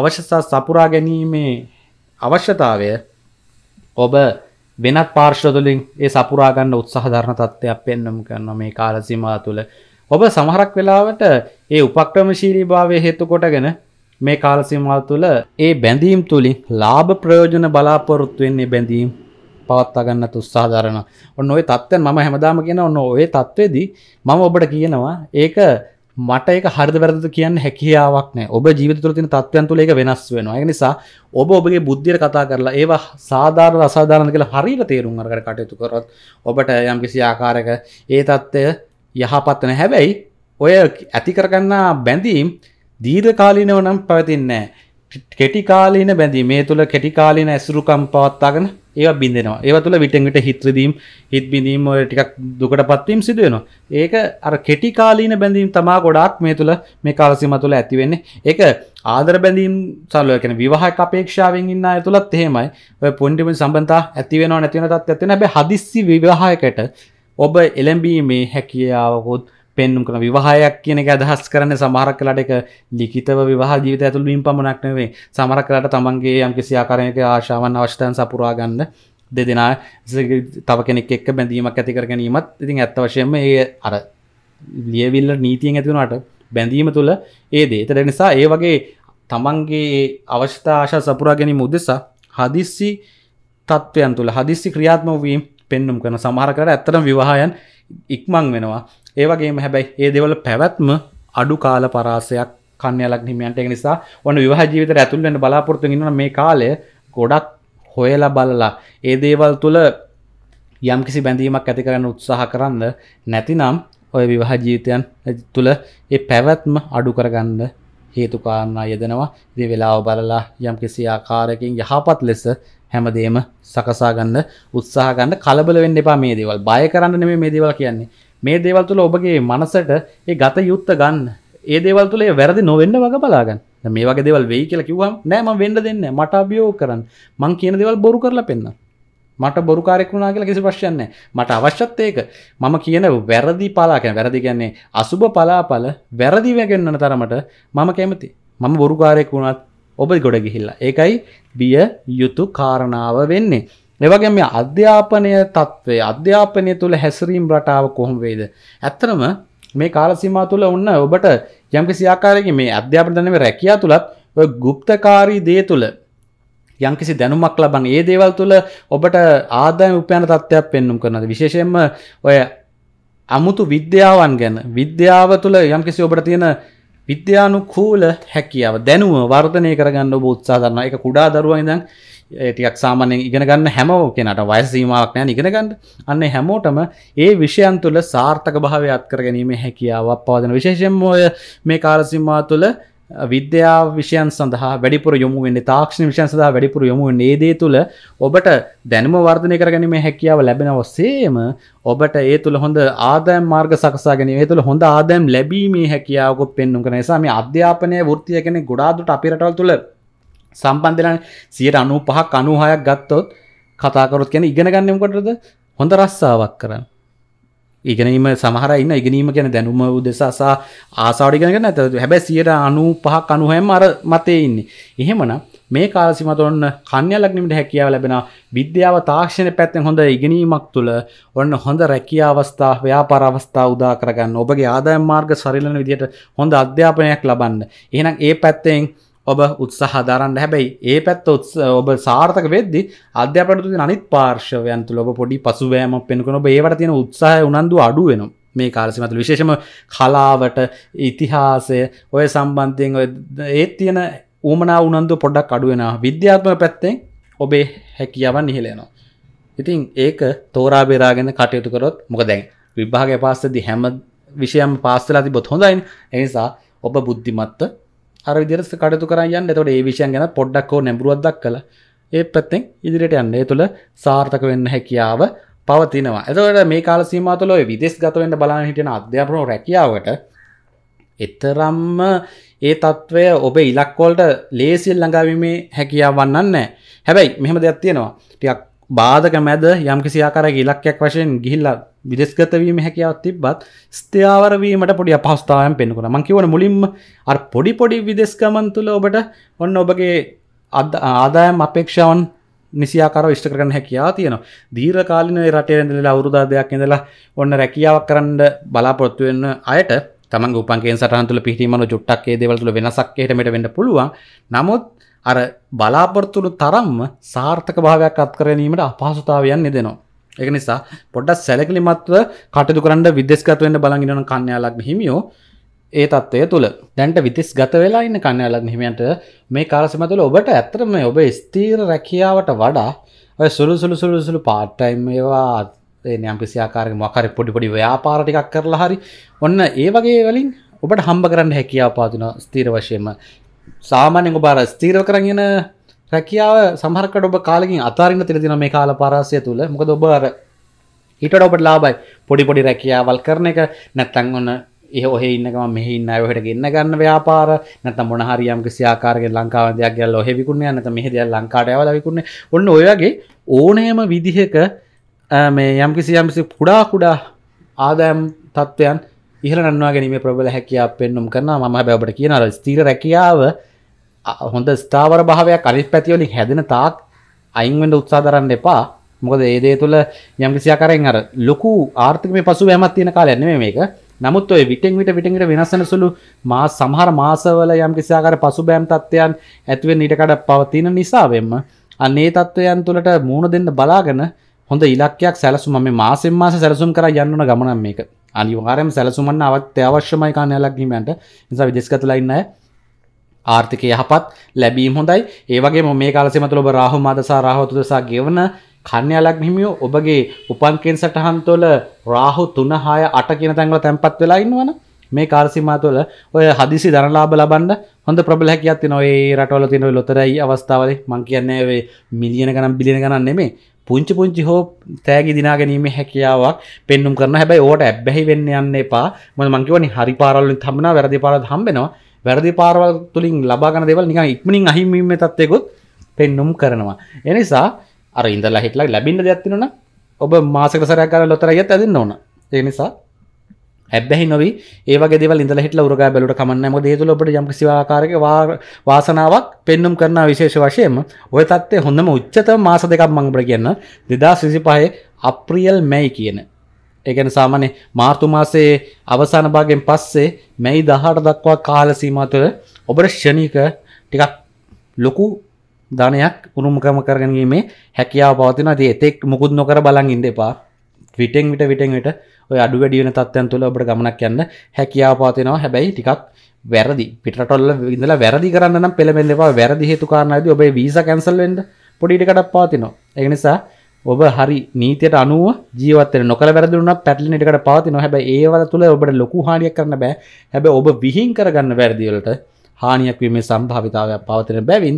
අවශ්‍යතා සපුරා ගැනීමේ අවශ්‍යතාවය ඔබ වෙනත් පාර්ශ්ව තුලින් ඒ සපුරාගන්න උත්සාහධරණ තත්ත්වයක් පෙන්නම් කරන මේ කාලසිමා තුළ ඔබ සමහරක් වෙලාවට ඒ උපක්‍රමශීලී භාවය හේතු කොටගෙන මේ කාලසිමා තුළ ඒ බැඳීම් තුළින් ලාභ ප්‍රයෝජන බලාපොරොත්තු වෙන්නේ බැඳීම් පවත්වාගන්න උත්සාහධරණ ඔන්න ඔය තත්ත්වය මම හැමදාම කියන ඔන්න ඔය තත්ත්වේදී මම ඔබට කියනවා ඒක මට එක හරද වැරද කියන්න හැකියාවක් නෑ ඔබ ජීවිත තුළ තින තත්වයන් තුළ එක වෙනස් වෙනවා ඒ නිසා ඔබ ඔබගේ බුද්ධියට කතා කරලා ඒවා සාධාරණ අසාධාරණ කියලා හරියට තේරුම් අරගෙන කටයුතු කරොත් ඔබට යම්කිසි ආකාරයක ඒ தත්ත්වය යහපත් වෙන හැබැයි ඔය ඇති කරගන්න බැඳීම් දීර්ඝකාලීනව නම් පවතින්නේ නෑ කෙටිකාලීන බැඳීම මේ තුළ කෙටිකාලීන ඇසුරුකම් පවත්වාගෙන ඒවා බිඳෙනවා ඒව තුළ විටෙන්ට හිත්‍රදීම් හිත් බිඳීම ටිකක් දුකට පත්වීම් සිදුවෙනවා ඒක අර කෙටිකාලීන බැඳීම් තමා ගොඩාක් මේ තුළ මේ කාලසිම තුළ ඇතිවෙන්නේ ඒක ආදර බැඳීම් සල්ලය කෙන විවාහක අපේක්ෂාවෙන් ඉන්න අය තුළත් එහෙමයි ඔය පොන්ඩිම සම්බන්තා ඇතිවෙනවා නැතිවනටත් ඇතින බැ හදිස්සි විවාහයකට ඔබ එළඹීමේ හැකියාවකුත් පෙන්නුම් කරන විවාහයක් කියන එක අදහස් කරන සමහරක් කලට එක ලිඛිතව විවාහ ජීවිතය ඇතුළු වීම පමණක් නෙවෙයි සමහරක් කලට තමන්ගේ යම්කිසි ආකාරයක ආශාවන් අවශ්‍යතාවන් සපුරා ගන්න දෙදෙනා තව කෙනෙක් එක්ක බැඳීමක් ඇති කර ගැනීමත් ඉතින් ඇත්ත වශයෙන්ම ඒ අර ලියවිල්ල නීතියෙන් ඇති වුණාට බැඳීම තුළ ඒ දේ. ඒතර නිසා ඒ වගේ තමන්ගේ අවශ්‍යතා ආශා සපුරා ගැනීම උදෙසා හදිස්සි තත්ත්වයන් තුළ හදිස්සි ක්‍රියාත්මක වීම පෙන්눔 කරන සමහර කරලා ඇත්තටම විවාහයන් ඉක්මන් වෙනවා ඒවගේ හැබැයි ඒ දෙවල පැවැත්ම අඩු කාල පරාසයක් කන්නයලක් හිමියන්ට නිසා ඔන්න විවාහ ජීවිත ඇතුල්ලට බලාපොරතු ඉන්න මේ කාලය ගොඩක් හොයලා බලලා ඒ දේවල් තුළ යම් කිසි බැඳීමක් ඇති කරන්න උත්සාහ කරන්න නැතිනම් ඔය විවාහ ජීවිතයන් තුළ ඒ පැවැත්ම අඩු කරගන්න හේතුකාරණා යෙදෙනවා ඉති වෙලාව බලලා යම් කිසි ආකාරයකින් යහපත් ලෙස හැමදේම සකසාගන්න උත්සාහගන්න කලබල වෙන්න එපා මේ දේවල් බය කරන්න නෙමේ මේ දේවල් කියන්නේ මේ දේවල් තුළ ඔබගේ මනසට ඒ ගත යුත්ත ගන්න ඒ දේවල් තුළේ වැරදි නොවෙන්න වග බලාගන්න මේ වගේ දෙවල් වෙයි කියලා කිව්වම් නෑම වෙන්ඩ දෙන්න මට අභියෝ කරන්න මං කියන දෙවල් බොරු කරලා පෙන්න්න මට බොරුකාරෙක් වුණා කියලා කිසි ප්‍රශ්යන්න මට අවශ්‍යත් ඒක මම කියන වැරදි පලාකැන වැරදි කියන්නේ අසුභ පලාපල වැරදි වැගෙන්න්නන තරමට මම කැමති මම බොරුකාරයෙක් වුණත් ඔබ ගොඩ ගිහිල්ලා ඒකයි බිය යුතු කාරණාව වෙන්නේ එවගේ මේ අධ්‍යාපනය තත්ත්වය අධ්‍යාපනය තුළ හැසිරීම් රටාව කොහොම වේද. ඇත්තරම මේ කාලසිමා තුළ ඔන්න ඔබට යම්කිසි ආකාරයක මේ අධ්‍යාපනදනම රැකයා තුළත් ගුප්තකාරී දේ තුළ යම්කිසි දැනුමක් ලබන් ඒ දේවල් තුළ ඔබට ආදායම උපයන තත්ත්වයක් පෙන්නුම් කරනද විශේෂයෙන්ම ඔය අමුතු විද්‍යාවන් ගැන විද්‍යාව තුළ යම්කිසි ඔබට තියෙන විද්‍යානුකූල හැකියාව දැනුව වර්ධනය කරගන්න ඔබ උත්සාහ කරනවා ඒක කුඩා දරුවන් ඉඳන් ඒටක් සාමනෙන් ඉගෙනගන්න හැමෝ කෙනට වයසීමාවක් නෑ ඉගෙනගන්න අන්න හැමෝටම ඒ විෂයන් තුළ සාර්ථක භාවයත් කර ගැනීම හැකියාවක් පවදන විශේෂෙන් ඔය මේ කාලසිම්මා තුළ විද්‍යා විෂයන් සඳහා වැඩිපුර යොමු වෙන්නේ තාක්ෂණ විෂයන් සඳහා වැඩිපුර යොමු වෙන්නේ ඒ දේ තුල ඔබට දැනුම වර්ධනය කරගැනීම හැකියාව ලැබෙන ඔස්සේම ඔබට ඒ තුල හොඳ ආදායම් මාර්ග සකසා ගැනීම ඒ තුල හොඳ ආදායම් ලැබීමේ හැකියාවකුත් පෙන්වන නිසා මේ අධ්‍යාපනයේ වෘත්තිය කෙනෙක් ගොඩාක් දුරට අපේ රටවල් තුල සම්බන්ධලන සියට අනු පහක් අනුහයක් ගත්තොත් කතාකරොත් ගැන ඉගෙනගන්නමකටද හොඳ රස්සාාවක් කරන්න ඉගෙනීම සමහර ඉන්න ඉගෙනීම ගැන දැනුම උදෙසාසා ආසාඩිගෙනගෙන ඇත හැබැ සියට අනු පහක් අනුහැම අර මතය ඉන්නේ එහෙමන මේ කාලසිමතොන්න කන්‍යලක්නීමට හැකියාව ලැබෙන විද්‍යාව තාක්ෂණ පැත්තෙන් හොඳ ඉගෙනීමක් තුළ ඔන්න හොඳ රැකිය අවස්ථා ව්‍යාපාර අවස්ථා උදා කරගන්න ඔබගේ ආදායම් මාර්ග සරිලන විදියට හොඳ අධ්‍යාපනයක් ලබන්න එහෙනම් ඒ පැත්තෙන් ඔබ උත්සහ දරන්න හැබැයි ඒ පැත්ත උත් ඔබ සාර්ථක වෙද්දි අධ්‍යපනතු අනිත් පාර්ශවයන් තුළ ඔබ පොඩි පසුවෑම පෙන්කන ඔබ ඒවට තියෙන උත්සාහ උනන්දු අඩුවෙනවා මේ කාරසිමතු විශේෂම කලාවට ඉතිහාසය ඔය සම්බන්ධයෙන් ඒත් තියෙන ඌමනා උනන්දු පොඩක් අඩුවෙන විද්‍යාත්ම පැත්තෙන් ඔබේ හැකියාවන් නිහිලෙනවා. ඉතින් ඒක තෝරාබේරාගෙන කටයුතු කරොත් මොක දැන් විභාග පාස්සදි හැම විෂයම් පාස්සලා තිබොත් හොඳයින් එනිසා ඔබ බුද්ධිමත්ව අර විදිරස කටතු කරයන්න තොට ඒ විෂයන් ගැන පොඩ්ඩක්කෝ නැඹරුවදක් කළ ඒ පැත්තෙන් ඉදිරිට යන්නේ තුළ සාර්ථක වෙන්න හැකියාව පවතිනවා ඇතවට මේ කාල සීමතුල විදෙස් ගතවෙන්න බලා හිටෙන අධ්‍යාපනෝ රැකියාවට එතරම්ම ඒ තත්ත්වය ඔබ ඉලක්කෝල්ට ලේසිල් ළඟාවීමේ හැකියාව වන්නන්නේ හැබැයි මෙහම දෙයක් තියෙනවා ටියක් බාධක මැද යම්කිසියාකර ඉලක්කයක් වශයෙන් ගිහිල්ලා විදෙස්ගතවීම හැකියාවත් තිබ්බත් ස්ථාවරවීමට පොඩි අපහස්ථාවයන් පෙන්වනවා. මම කියවන මුලින්ම අර පොඩි පොඩි විදෙස් ගමන් තුල ඔබට ඔන්න ඔබගේ ආදායම් අපේක්ෂාවන් නිසියාකාරව ඉෂ්ට කරගන්න හැකියාව තියෙනවා. දීර්ඝකාලීන රටේ ඉඳලා අවුරුදු 10ක් ඉඳලා ඔන්න රැකියාවක් කරන්න බලාපොරොත්තු වෙන අයට තමන්ගේ උපන්කේන් සටහන් තුළ පිහිටීමන ජුට්ටක් ඒ දේවල් තුළ වෙනසක් එහෙට මෙහෙට වෙන්න පුළුවන්. නමුත් අර බලාපොරොත්තු තරම්ම සාර්ථක භාවයක් අත්කර ගැනීමට අපහසුතාවයන් නෙදෙනවා. එක නිසා පොඩ්ඩක් සැලකිලිමත්ව කටයුතු කරන්න විදෙස්ගත වෙන්න බලන් ඉන්න කන්‍යාලක් හිමියෝ ඒ තත්ත්වය තුළ දැන්ට විතිස් ගත වෙලා ඉන්න කන්‍යාලක් හිමියන්ට මේ කාලසම තුළ ඔබට ඇත්තටම ඔබ ස්ථීර රැකියාවට වඩා ඔය සුළු සුළු සුළු සුළු පාට් ටයිම් ඒවා යම්කිසි ආකාරයක මොකක් හරි පොඩි පොඩි ව්‍යාපාර ටිකක් කරලා හරි ඔන්න ඒ වගේ වලින් ඔබට හම්බ කරන්න හැකියාව පාදිනවා ස්ථීර වශයෙන්ම සාමාන්‍යයෙන් ඔබ අර ස්ථීර කරගෙන රැකියාව සහරකට ඔබ කාලින් අතාරන්න තිරදින මේ කාල පරාසය තුළ මොකද ඔබර හිට ඔබට ලාබයි පොඩිපොඩි රැකියාවල් කරන එක නැත්තං ඔන්න ඒ ඔහ ඉන්නකම මෙහින්න අයහට ගන්න ගන්න ව්‍යාපාර නැත මොනහරියම් සියාකාරගේ ලංකාවදයක් ගැල් ඔහෙවිකුණ නත මෙහිදිය ලංකාටයවල විකුණ ඔන්න ඔයගේ ඕනෑම විදිහක මේ යම්කිසි යම්සි පුඩා කුඩා ආදෑම් තත්ත්වයන් ඉහල නන්වා ගැනීම ප්‍රබල හැකියා පෙන්නුම් කරන ම බැබට කියන ස්තීර රැකියාව හොඳ ස්ථාවර භාවයක් අනිත් පැතිවලින් හැදෙන තාක් අයින්වෙන්ඩ උත්සා දරන්න එපා මොකද ඒදේ තුළ යම්කිසියාකරෙන් අර ලොකු ආර්ථිකම පසු ඇමත් තියෙන කාල ඇන්නේ මේක නමුත් ඔය විටෙන් විට විටට වෙනස්සන සුළු මා සමහර මාසවල යම්කිසියාකර පසු බෑම් තත්ත්වයන් ඇත්වෙන් ඉටකඩ පවතින නිසාවෙන්ම අන්නේ තත්ත්වයන් තුළට මූුණ දෙන්න බලාගෙන හොඳ ඉලක්යක් සැලසුම මේ මාසෙන් මාස සැලසුම් කර යන්නන ගමනම් මේක අනිවාරයම සැලසුමන් අවත්‍ය අවශ්‍යමයි කාණයලක්ගීමට නිසා විදෙස්කතුලයින්නෑ ආර්ථික යහපත් ලැබීම හොඳයි ඒවගේ මේ කාලසෙමතු ඔබ රාහු මාදසා රාහතුදසා ගෙවන කන්‍යලක් හිමියෝ ඔබගේ උපන්කෙන් සටහන් තුළ රාහු තුන හාය අට කියන තැන්වල තැන්පත් වෙලා ඉන්නවන මේ කාර්සිමා තුළ ඔය හදිසි දරලාබ ලබන්න හොඳ ප්‍රබල හැකියත් නොේ රටවල තිනව ලොතරයි අවස්ථාවල මං කියන්නේ වේ මිලියන ගනම් බිලියන ගණන් නෙමේ පුංචි පුංචි හෝ තෑගි දිනා ගැනීම හැකියාවක් පෙන්නුම් කරන හැබැයි ඕට ඇබ්බැහි වෙන්න යන්න එපා මොන මංකිවනි හරි පාරල්ලින් හම්බෙනවා වැරදි පාරත් හම්බෙනවා වැරදි පාරවල් තුළින් ලබාගන දෙවල් නික ඉක්මනින් අහිමීම තත්වයකුත් පෙන්නුම් කරනවා. එනිසා අර ඉඳලා හිටලා ලැබින්න දෙයක්තිනන ඔබ මාසක සරයක් කර ලොතර ඇත් ඇදන්න ඕන එනිසා ඇබැහි නොව ඒවගේ දෙවල් ඉඳලා හිටලා උරගා බැලුට කමන්න මොකද ඒ තුළ ඔබට යම්කිසි ආකාරයක වාසනාවක් පෙන්නුම් කරන විශේෂ වශයෙන්ම ඔය තත්ත්වය හොඳම උච්චතම මාස දෙකක් මම ඔබට කියන්න 2025 අප්‍රියල් මැයි කියන ඒකන සාමාන්‍ය මාර්තු මාසයේ අවසාන භාගයෙන් පස්සේ මැයි 18 දක්වා කාල සීමාව තුළ ඔබට ෂණික ටිකක් ලොකු ධනයක් උරුමකම කරගෙන ගීමේ හැකියාව පවතිනවා. ඉතින් එතෙක් මුකුත් නොකර බලන් ඉන්න එපා. විටෙන් විට විටෙන් විට ඔය අඩු වැඩි වෙන තත්ත්වයන් තුළ ඔබට ගමනක් යන්න හැකියාව පවතිනවා. හැබැයි ටිකක් වැරදි පිටරටොල්ල ඉඳලා වැරදි කරන්න නම් පෙළඹෙන්න එපා. වැරදි හේතු කාරණාදී ඔබේ වීසා කැන්සල් වෙන්න පොඩි ටිකක් පවතිනවා. ඒ නිසා ඔබ හරි නීතියට අනුව ජීවතර නොකල වැරදිරුණ පැටලිනිටකට පවතින හැබ ඒවල තුළ ඔබට ලොකු හානියක් කරන්න බෑ හැබ ඔබ විහින් කරගන්න වැරදිවලට හානියක් වීමේ සම්භාවිතාවයක් පවතින බැවින්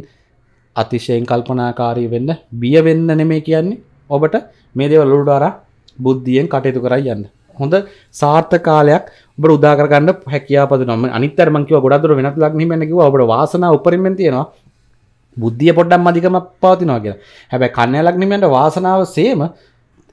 අතිශයෙන් කල්පනාකාරී වෙන්න බිය වෙන්න නෙමේ කියන්නේ ඔබට මේ දේවල් ලුඩාර බුද්ධියෙන් කටයුතු කරයි යන්න හොඳ සාර්ථ කාලයක් ඔබ උදාකරගන්න හැකියාපද නොම අනිතරමංකිව ගොඩදුර වෙනත් ලක්නීමැකිව ඔබට වාසන උපරිමෙන් තියෙනවා බුද්ධිය පොඩ්ඩම් අධිකම පවතිනවා කියලා හැබැයි කන්නලක්නිමට වාසනාව සේම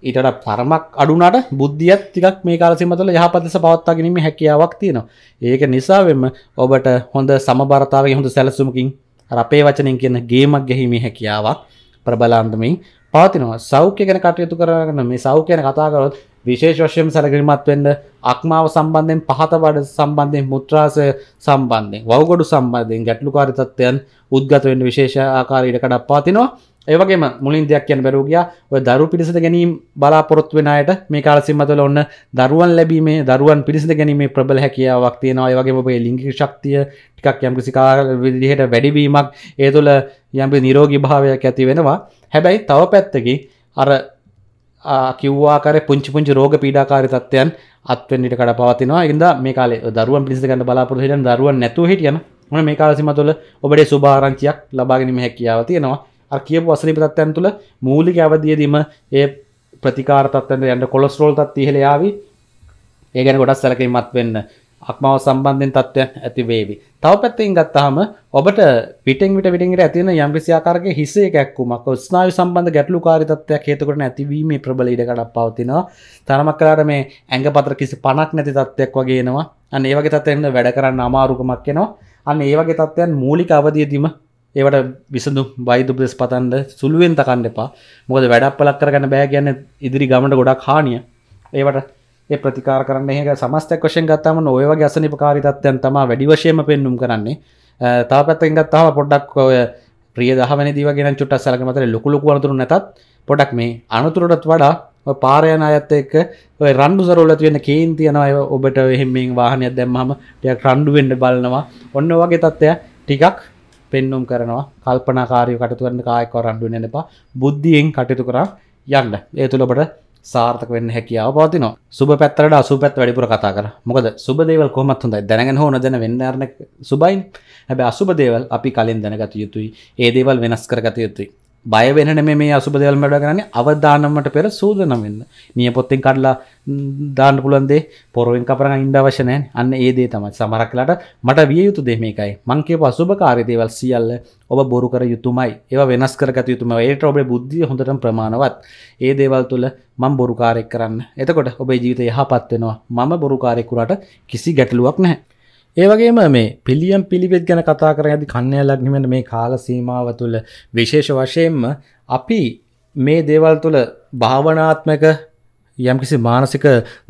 ඊට පරමක් අඩුනට බුද්ධියත් තිකක් මේ කාලසිමතල යහපතිස පවත්තා ගැනීම හැකියාවක් තියෙනවා ඒක නිසාවෙම ඔබට හොඳ සමබරතාව හොඳ සැලසුමකින් රපේ වචනින් කියන ගේමක් ගැහිීම හැකියාවක් ප්‍රබලාන්දමින් පවතිනවා සෞඛ්‍ය ගැන කටයුතු කරන මේ සෞඛ්‍යන කතාකරොත් විශේෂ වශයෙන් සැලකිලිමත් වෙන්න අක්මාව සම්බන්ධයෙන් පහත බඩ සම්බන්ධයෙන් මුත්‍රාසය සම්බන්ධයෙන් වව්ගොඩු සම්බන්ධයෙන් ගැටලුකාරී තත්ත්වයන් උද්ගත වෙන්න විශේෂ ආකාරයකට කඩක් පවතිනවා ඒවගේ මුලින් දෙයක් කියන බැරුගිය ඔය දරු පිරිසට ගැනීම් බලාපොරොත් වෙනයට මේ කාලසිම්මතුල ඔන්න දරුවන් ලැබීමේ දරුවන් පිරිසිට ගැනීමේ ප්‍රබල හැකියාවක් තියෙනවා ඒවගේ ඔබේ ලිංගි ශක්තිය ටිකක් යම් කිසිකාර විදිහට වැඩිවීමක් ඒ තුළ යම්පි නිරෝගී භාවයක් ඇති වෙනවා හැබැයි තව පැත්තකි අර කිව්වාකර පුංචි පුංචි රෝග පීඩාකාරි තත්වයන් අත්වෙන්ට කඩ පවතිනවා ඉද මේ කාල දරුවන් පිසිගන්න බලාපොරහට දරුවන් නැතු හිටියන මේ කාලසිම තුළ ඔබට සුභාරංචියයක් ලබාගැනීම හැකියාව තියෙනවා කිය වසලි තත්වයන් තුළ මූලික අවදියදීම ඒ ප්‍රතිකාරතත්වන්ට යන්න කොලස්ටරෝල් තත් ඉහලයාාවී ඒගැන ගොඩක් සැලකීමත් වෙන්න අක්මාව සම්බන්ධෙන් තත්ත්වය ඇති වේවි. තව පැත්තෙන් ගත්තාම ඔබට පිටින් විට විටින්ට ඇතින යම්කිසියාකාරගේ හිසේ එකක්කුමක් ස්නායු සම්බන්ධ ගැටලු කාරිතත්වයක් හේතුකරන ඇතිවීම ප්‍රබල ඉඩකඩක් පවතිනවා. තරමක් කලාට මේ ඇඟ පතර කිසි පණක් නැති තත්ත්වයක් වගේනවා. අන්න ඒ වගේ තත්ත්වයන් වැඩ කරන්න අමාරුකමක් වෙනවා. අන්න ඒ වගේ තත්ත්වයන් මූලික අවධියදීම ඒවට විසඳු බයිදු දෙෙස් පතන්ඩ සුළුවෙන් තකන්න එපා මොද වැඩක් පලක් කරගන්න බෑ ගැන්න ඉදිරි ගමට ගොඩක් හානිය ඒවට ඒ ප්‍රතිකාර කරන්න ඒක සමස්තක් වශයෙන් ගත්තම ඔයවගේ අසනිපකාරිතත්වයන් තමා වැඩි වශයම පෙන්නුම් කරන්නේ තා පැත්තෙන් ගත්තාව පොඩ්ඩක් ඔය ප්‍රිය දහමන දීවගෙන චුට්ට සලක මතර ලොකුලොකු අනතුරු නැතත් පොඩක් මේ අනතුරටත් වඩා පාරයන අයත් එක්ක රන්ඩු සරෝලත් වෙන කේන්ති යනය ඔබට එහෙමින් වාහනයක් දැම්මම ටයක් රණ්ඩු වෙන්ඩ බලනවා ඔන්න වගේ තත්ත්වය ටිකක් පෙන්නුම් කරනවා කල්පනාකාරය කටතු කරන්න කාය කරන්ඩු නපා බුද්ධියෙන් කටයුතු කරා යන්න ඒ තුළබට සාර්ථක වෙන්න හැකියාව පවතින සුබ පැත්තරට අසු පැත් වැඩිපුර කතා කර මොකද සුබදේවල් කොමත් හොඳයි දැනගෙන හොන දැන වෙන්නරන සුබයින් හැබ අසුබදේවල් අපි කලින් දැනගත යුතුයි ඒ දේවල් වෙනස් කරගත යුතුයි බය වෙන මේ අසුබ දෙවල් වැඩ කරන්නේ අවධානමට පෙර සූදනම් වෙන්න. නියපොත්තෙන් කඩලා දාන්න පුළුවන් දේ පොරවෙන් කපරන් ඉන්න අවශ්‍ය නැහැ. අන්න ඒ දේ තමයි. සමහරක් වෙලාට මට විය යුතු දේ මේකයි. මං කියපු අසුබකාරී දේවල් සියල්ල ඔබ බොරු කර යුතුමයි. ඒවා වෙනස් කරගත යුතුමයි. ඒකට ඔබේ බුද්ධිය හොඳටම ප්‍රමාණවත්. ඒ දේවල් තුල මම බොරුකාරයෙක් කරන්න. එතකොට ඔබේ ජීවිතය යහපත් වෙනවා. මම බොරුකාරයෙකුට කිසි ගැටලුවක් නැහැ. ඒවගේම මේ පිළියම් පිළිවෙත් ගැන කතා කර ඇති කන්නය ලක්නිමට මේ කාල සීමාව තුළ විශේෂ වශයෙන්ම අපි මේ දේවල් තුළ භාවනාත්මක යම්කිසි මානසික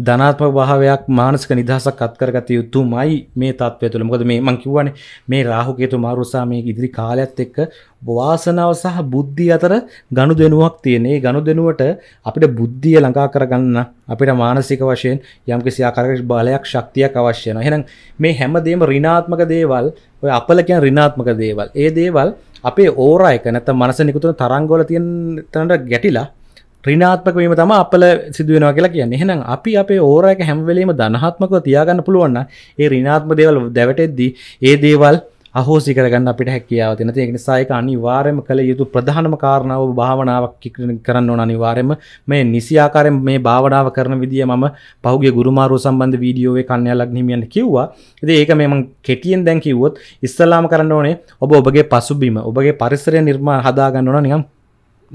ධනාත්මක භාවයක් මානසික නිදහසක් අත්කරගත යුතුමයි මේ තත්ත්වය තුළ. මොකද මේ මං කිව්වනේ මේ රාහු කේතු මාරුසා මේ ඉදිරි කාලයත් එක්ක වාසනාව සහ බුද්ධිය අතර ගනුදෙනුවක් තියෙන. ඒ ගනුදෙනුවට අපිට බුද්ධිය ළඟා කරගන්න අපිට මානසික වශයෙන් යම්කිසි ආකාරයක බලයක් ශක්තියක් අවශ්‍ය වෙනවා. එහෙනම් මේ හැමදේම ඍණාත්මක දේවල් ඔය අපල කියන ඍණාත්මක දේවල්. ඒ දේවල් අපේ ඕරා එක නැත්නම් මනස නිකුතුන තරංග වල තියෙන තැනට ගැටිලා රිනාත්මක වීම තම අපල සිදුවෙනවා කියලා කියන්නේ එහෙනම් අපි අපේ ඕරයක හැමවෙලීම ධනහත්මකව තියාගන්න පුළුවන් ඒ රිනාත්ම දේවල් දැවටෙද්දී ඒ දේවල් අහෝසි කරගන්න අපිට හැකියාව තියෙන තියෙන නිසා ඒක අනිවාර්යයෙන්ම කළ යුතු ප්‍රධානම කාරණාව භාවනාවක් කරන්න ඕන අනිවාර්යයෙන්ම මේ නිසි ආකාරයෙන් මේ භාවනාව කරන විදිය මම පහුගිය ගුරුමාරුව සම්බන්ධ වීඩියෝවේ කන්‍යාලග් හිමියන් කිව්වා. ඉතින් ඒක මේ මම කෙටියෙන් දැන් කිව්වොත් ඉස්සලාම කරන්න ඕනේ ඔබ ඔබගේ පසුබිම ඔබගේ පරිසරය නිර්මාණ හදා ගන්න ඕන නිකන්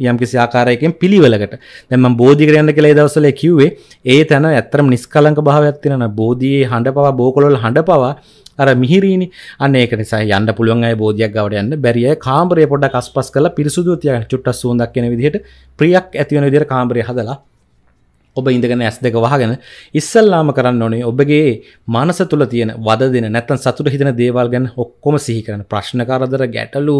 යම්කිසි ආකාරයකෙන් පිළිවෙලකට දැම බෝධිකරයන්න කළේ දවසල කිව්වේ ඒ තැන ඇතරම් නිස්කලංක භාවයක්තිරෙන බෝධයේ හඬ පවා බෝකොළොල් හඬ පවා අර මිහිරීනි අන්න ඒක නිසා යන්න පුළුවන් අය බෝධියක් ගවට යන්න බැරිය කාම්රය පොඩ්ඩක් අස්පස් කළ පිරිසුදු තියන චුට්ටස් සුවඳක් කියන විදිහට ප්‍රියක් ඇති වෙන විදිහට කාම්රය හදලා ඔබ ඉඳගෙන ඇස් දෙක වහගෙන ඉස්සල්ලාම කරන්න ඕනේ ඔබගේ මනස තුළ තියෙන වද දෙන නැත්තන් සතුට හිතන දේවල් ගැන ඔක්කොම සිහි කරන ප්‍රශ්න කරදර ගැටලු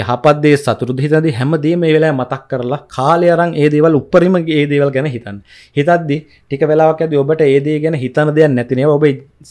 යහපත් දේ සතුටු හිතනද හැමදේම මේ වෙලාවේ මතක් කරලා කාලය අරන් ඒ දේවල් උපරිම ඒ දේවල් ගැන හිතන්න. හිතද්දි ටික වෙලාවක් ඇද්දි ඔබට ඒ දේ ගැන හිතන දෙයක් නැති නේව ඔබ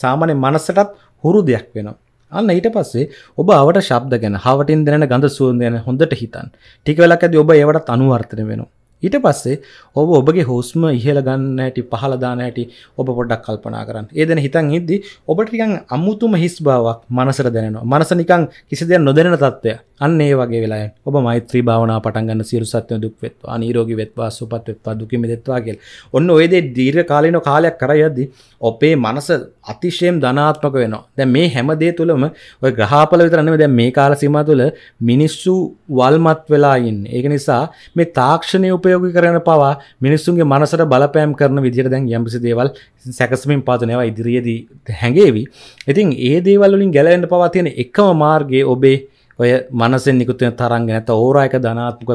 සාමාන්‍ය මනසටත් හුරු දෙයක් වෙනවා. අන්න ඊට පස්සේ ඔබ අවට ශබ්ද ගැන හවටින් දැනෙන ගඳ සුවඳ ගැන හොඳට හිතන්න. ටික වෙලාවක් ඇද්දි ඔබ ඒවටත් අනුවර්තනය වෙනවා. ඊට පස්සේ ඔබ ඔබගේ හුස්ම ඉහළ ගන්න හැටි පහළ දාන හැටි ඔබ පොඩ්ඩක් කල්පනා කරන්න. ඒ දෙන හිතන් ඉද්දි ඔබට නිකන් අමුතුම හිස් බවක් මනසට දැනෙනවා. මනස නිකන් කිසි දෙයක් නොදැනෙන තත්ත්වය. අන්න ඒ වගේ වෙලාවෙන් ඔබ මෛත්‍රී භාවනාව පටන් ගන්න සියලු සත්ත්ව දුක් වෙත්වා, නිරෝගී වෙත්වා, සුවපත් වෙත්වා, දුකින් මිදෙත්වා කියලා. ඔන්න ඔය දේ දීර්ඝ කාලීන කාලයක් කරයද්දි ඔබේ මනස අතිශයෙන් ධනාත්මක වෙනවා. දැන් මේ හැම දේ තුළම ඔය ග්‍රහපල විතර නෙමෙයි දැන් මේ කාල සීමාව තුළ මිනිස්සු වල්මත් වෙලා ඉන්නේ. ඒක නිසා මේ තාක්ෂණයේ නිරුපයෝග කරන පවා මිනිස්සුන්ගේ මනසට බලපෑම් කරන විදිර දැන් යම්පසි දේවල් සැකසමින් පාතනවා ඉදිරියේදී හැඟේවි ඉතින් ඒ දේවල්ලින් ගැලවෙන්න පවතියෙන එකම මාර්ගේ ඔබේ ඔය මනසෙන් නිකුත්වෙන තරන්ග නැත ඕරායක ධනාත්මක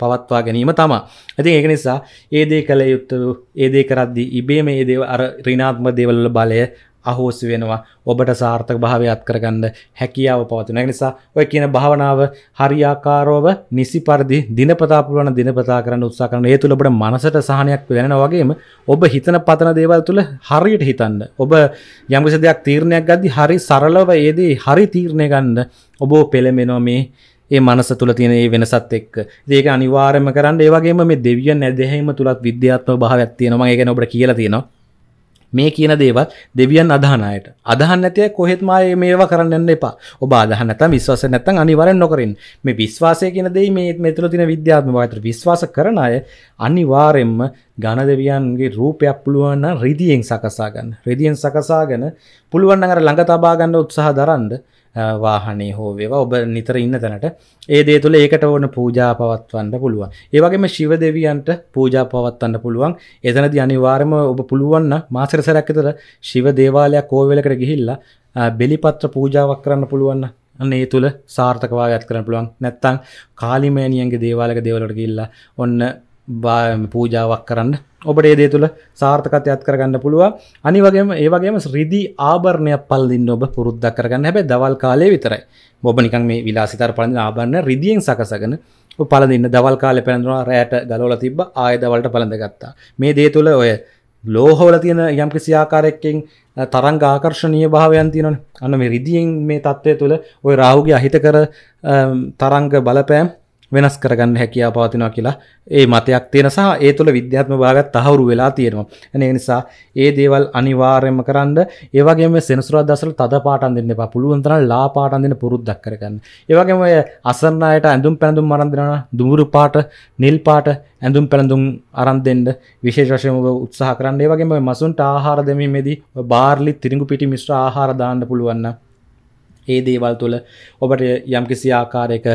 පවත්වා ගැනීම තමා ඇති ඒක නිසා ඒදේ කළ යුත්තු ඒදේ කරද්දි ඉබේම ඒදේ අර රිනාත්ම දේවල්ල බලය අහෝසි වෙනවා ඔබට සාර්ථක භාවයත් කරගන්න හැකියාව පවතින නිසා ඔය කියන භාවනාව හරියාකාරෝව නිසි පරිදි දිනපතා පුළුවන් දිනපතා කරන්න උත්සාහ කරන ඒ තුල ඔබට මනසට සහනයක් දැනෙනා වගේම ඔබ හිතන පතන දේවල් තුල හරියට හිතන්න ඔබ යම්කිසි දෙයක් තීරණයක් ගද්දි හරි සරලව ඒ දේ හරි තීරණය ගන්න ඔබ පෙළඹෙනවා මේ ඒ මනස තුළ තියෙන ඒ වෙනසත් එක්ක ඒක අනිවාර්යම කරන්න ඒ වගේම මේ දෙවියන් ඇදහිම තුලත් විද්‍යාත්මක භාවයක් තියෙනවා මම ඒක ඔබට කියලා තියෙනවා මේ කියන දේවත් දෙවියන් අදහනයට අදහන්න ඇතිය කොහෙත්ම මේවා කරන්න එපා ඔබ අදහනත විශ්වාස නැත්තන් අනිවරෙන් නොකරින් මේ විශ්වාසය කියන දේ මේ මෙතුළ තින විද්‍යාත්ම වතර විශ්වාස කරන අය අනිවාරෙන්ම ගණ දෙවියන්ගේ රූපයක් පුළුවන්න රිදියෙන් සකසාගන්න රිදියෙන් සකසාගෙන පුළුවන් අර ළඟ තබාගන්න උත්සාහ දරන්ද වාහනේ හෝ වේවා ඔබ නිතර ඉන්න තැනට ඒ දේ තුළ ඒකට ඕන පූජා පවත්වන්න පුළුවන් ඒවගේම ශිව දෙවියන්ට පූජා පවත්වන්න පුළුවන් එතනද අනිවාර්ම ඔබ පුළුවන්න මාසරසරක් එතර ශිව දේවාලයක් කෝවෙලකට ගිහිල්ලා බෙලිපත්‍ර පූජාවක් කරන්න පුළුවන්න ඒ තුළ සාර්ථකවා ඇත් කරන පුළුවන් නැත්තං කාලිමෑනියන්ගේ දේවාලක දෙවලට ගිල්ලා ඔන්න පූජාවක් කරන්න ඔබට ඒදේ තුළ සාර්ථකතයත් කරගන්න පුළුව අනි වගේම ඒවගේම රිදි ආභරණය පල්දින්න ඔබ පුරුද්ධ කරගන්න හැබැ දවල් කාලය විතරයි ඔබ නිකන් මේ විලාසිතර පලින් ආබන්න රිදියෙන් සකසගෙන පලදින්න දවල් කාල පැඳවා රෑට ගලෝල තිබ ආයදවලට පළඳගත්තා මේ දේ තුළ ඔය ලෝහවල තියෙන යම් කිසිආකාරයක්කෙන් තරංග ආකර්ශණය භාවයන් තියෙනන අන්න මේ රිදියෙන් මේ තත්ත්වය තුළ ඔය රාහුගේ අහිත කර තරංග බලපෑම් වෙනස් කරගන්න හැකියා පවතිනවා කියලා ඒ මතයක් තියෙන සහ ඒ තුළ විද්‍යාත්ම භාගත් තහවුරු වෙලා තියෙනවා. ඒ නිසා ඒ දේවල් අනිවාර්යයෙන්ම කරන්න ඒ වගේම සෙනසුරාදා දවසවල තද පාඩම් දෙන්න එපා. පුළුවන් තරම් ලා පාඩම් දෙන්න පුරුද්දක් කරගන්න. ඒ වගේම ඔය අසරණ අයට ඇඳුම් පැළඳුම් අරන් දෙනවා දුඹුරු පාට, නිල් පාට ඇඳුම් පැළඳුම් අරන් දෙන්න විශේෂ වශයෙන් ඔබ උත්සාහ කරන්න. ඒ වගේම මසුන්ට ආහාර දෙමීමේදී බාර්ලි, තිරිඟු පිටි මිශ්‍ර ආහාර දාන්න පුළුවන් නම් ඒ දේවල් තුළ ඔබට යම්කිසි ආකාරයක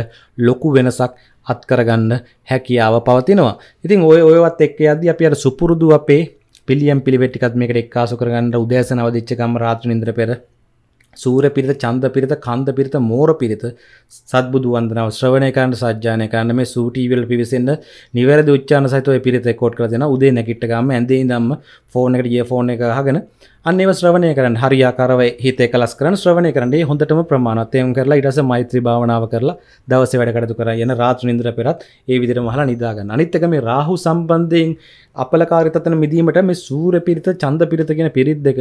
ලොකු වෙනසක් අත්කරගන්න හැකියාව පවතිනවා. ඉතින් ඔය ඔයවත් එක්ක යද්දී අපි අර සුපුරුදු අපේ පිළියම් පිළිවෙත් ටිකක් මේකට එක්කාසු කරගන්න උදෑසන අවදිච්ච ගම්ම රාත්‍රී නින්දර පෙර සූර පිරිත චන්ද පිරිත කන්ද පිරිත මෝර පිරිත සත්බුදු වන්දනාව ශ්‍රවණය කරන්න සජ්ජානය කරන්න මේ සූටීවල් පිවිසෙන්න්න නිවැරදි උච්චාන සහිතව පිරිත කෝට් කර දෙන උදේ නැගිට ගම ඇඳේ දම්ම ෆෝන් එකට ගිය ෆෝන් එක හගෙන අන්නව ශ්‍රවණය කරන්න හරියාකාරව හිත කලස් කරන ශ්‍රවණය කරන්නේ හොඳටම ප්‍රමාණත්යම් කරලා ඉටස මෛත්‍රී භාවනාව කරලා දවස වැඩකටතු කර යන රාත්‍ර නින්ද්‍ර පෙරත් ඒ විදිර මහලා නිදාගන්න අනිත්තක මේ රාහු සම්බන්ධයෙන් අපලකාරිතන මිදීමට මේ සූර පිරිත චන්ද පිරිතගෙන පිරිත් දෙක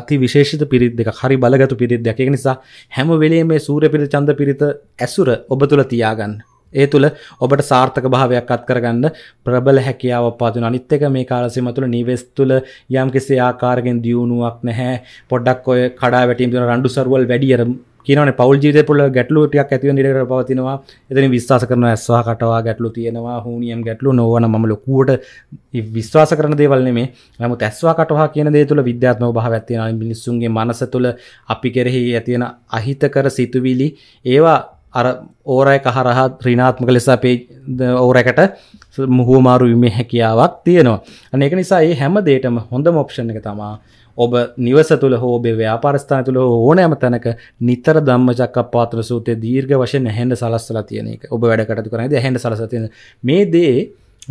අති විශේෂිත පිරිත් දෙක හරි බලගතු පිරිත් දෙක නිසා හැම වෙලේ මේ සූර පිරිත චන්ද පිරිත ඇසුර ඔබ තුළ තියාගන්න. ඒ තුළ ඔබට සාර්ථක භාවයක් අත් කරගන්න ප්‍රබල හැකියාව පාදන අනිත් එක මේ කාලසීම තුළ නිවෙස් තුළ යම් කෙසේ ආකාරයෙන් දියුණුවක් නැහැ පොඩ්ඩක් ඔය කඩා වැටීම් දෙන රණ්ඩු සරුවල් වැඩියර කියන පවල් ජීතපුල ගැටලුටයක් ඇතිව නිට පවතිනවා එතන විශවාස කරන ඇස්වා කටවා ගැටලු තියෙනවා හූනියම් ගැටලු නොවන ම ලොකුවට විශ්වාස කරන දේවල්න මේ නමු තැස්වා කටවා කියන දේ තුළ විද්‍යාත්ම භාවත්තියෙන මිනිස්සුන්ගේ මනස තුළ අපි කෙරෙහි ඇතියෙන අහිතකර සිතුවිලි ඒවා අර ඕරය කහරහා ත්‍රීනාත්මක ලෙස අපේ ඕරැකට මුහෝමාරු විමේ හැකියාවක් තියෙනවා අනඒක නිසා ඒ හැම දේටම හොඳ මොප්ෂණ එක තමා ඔබ නිවස තුළ හෝබේ ව්‍යාපාරස්ථාන තුළ ඕනෑම තැනක නිතර ධම්මචක්ක පාත්‍ර සූතය දීර්ඝ වශයෙන් ඇහෙන්ඩ සලස්සලා තියෙන එක ඔබ වැඩ කටතු කරනද ඇහෙන්ඩ සලසතියෙන මේ දේ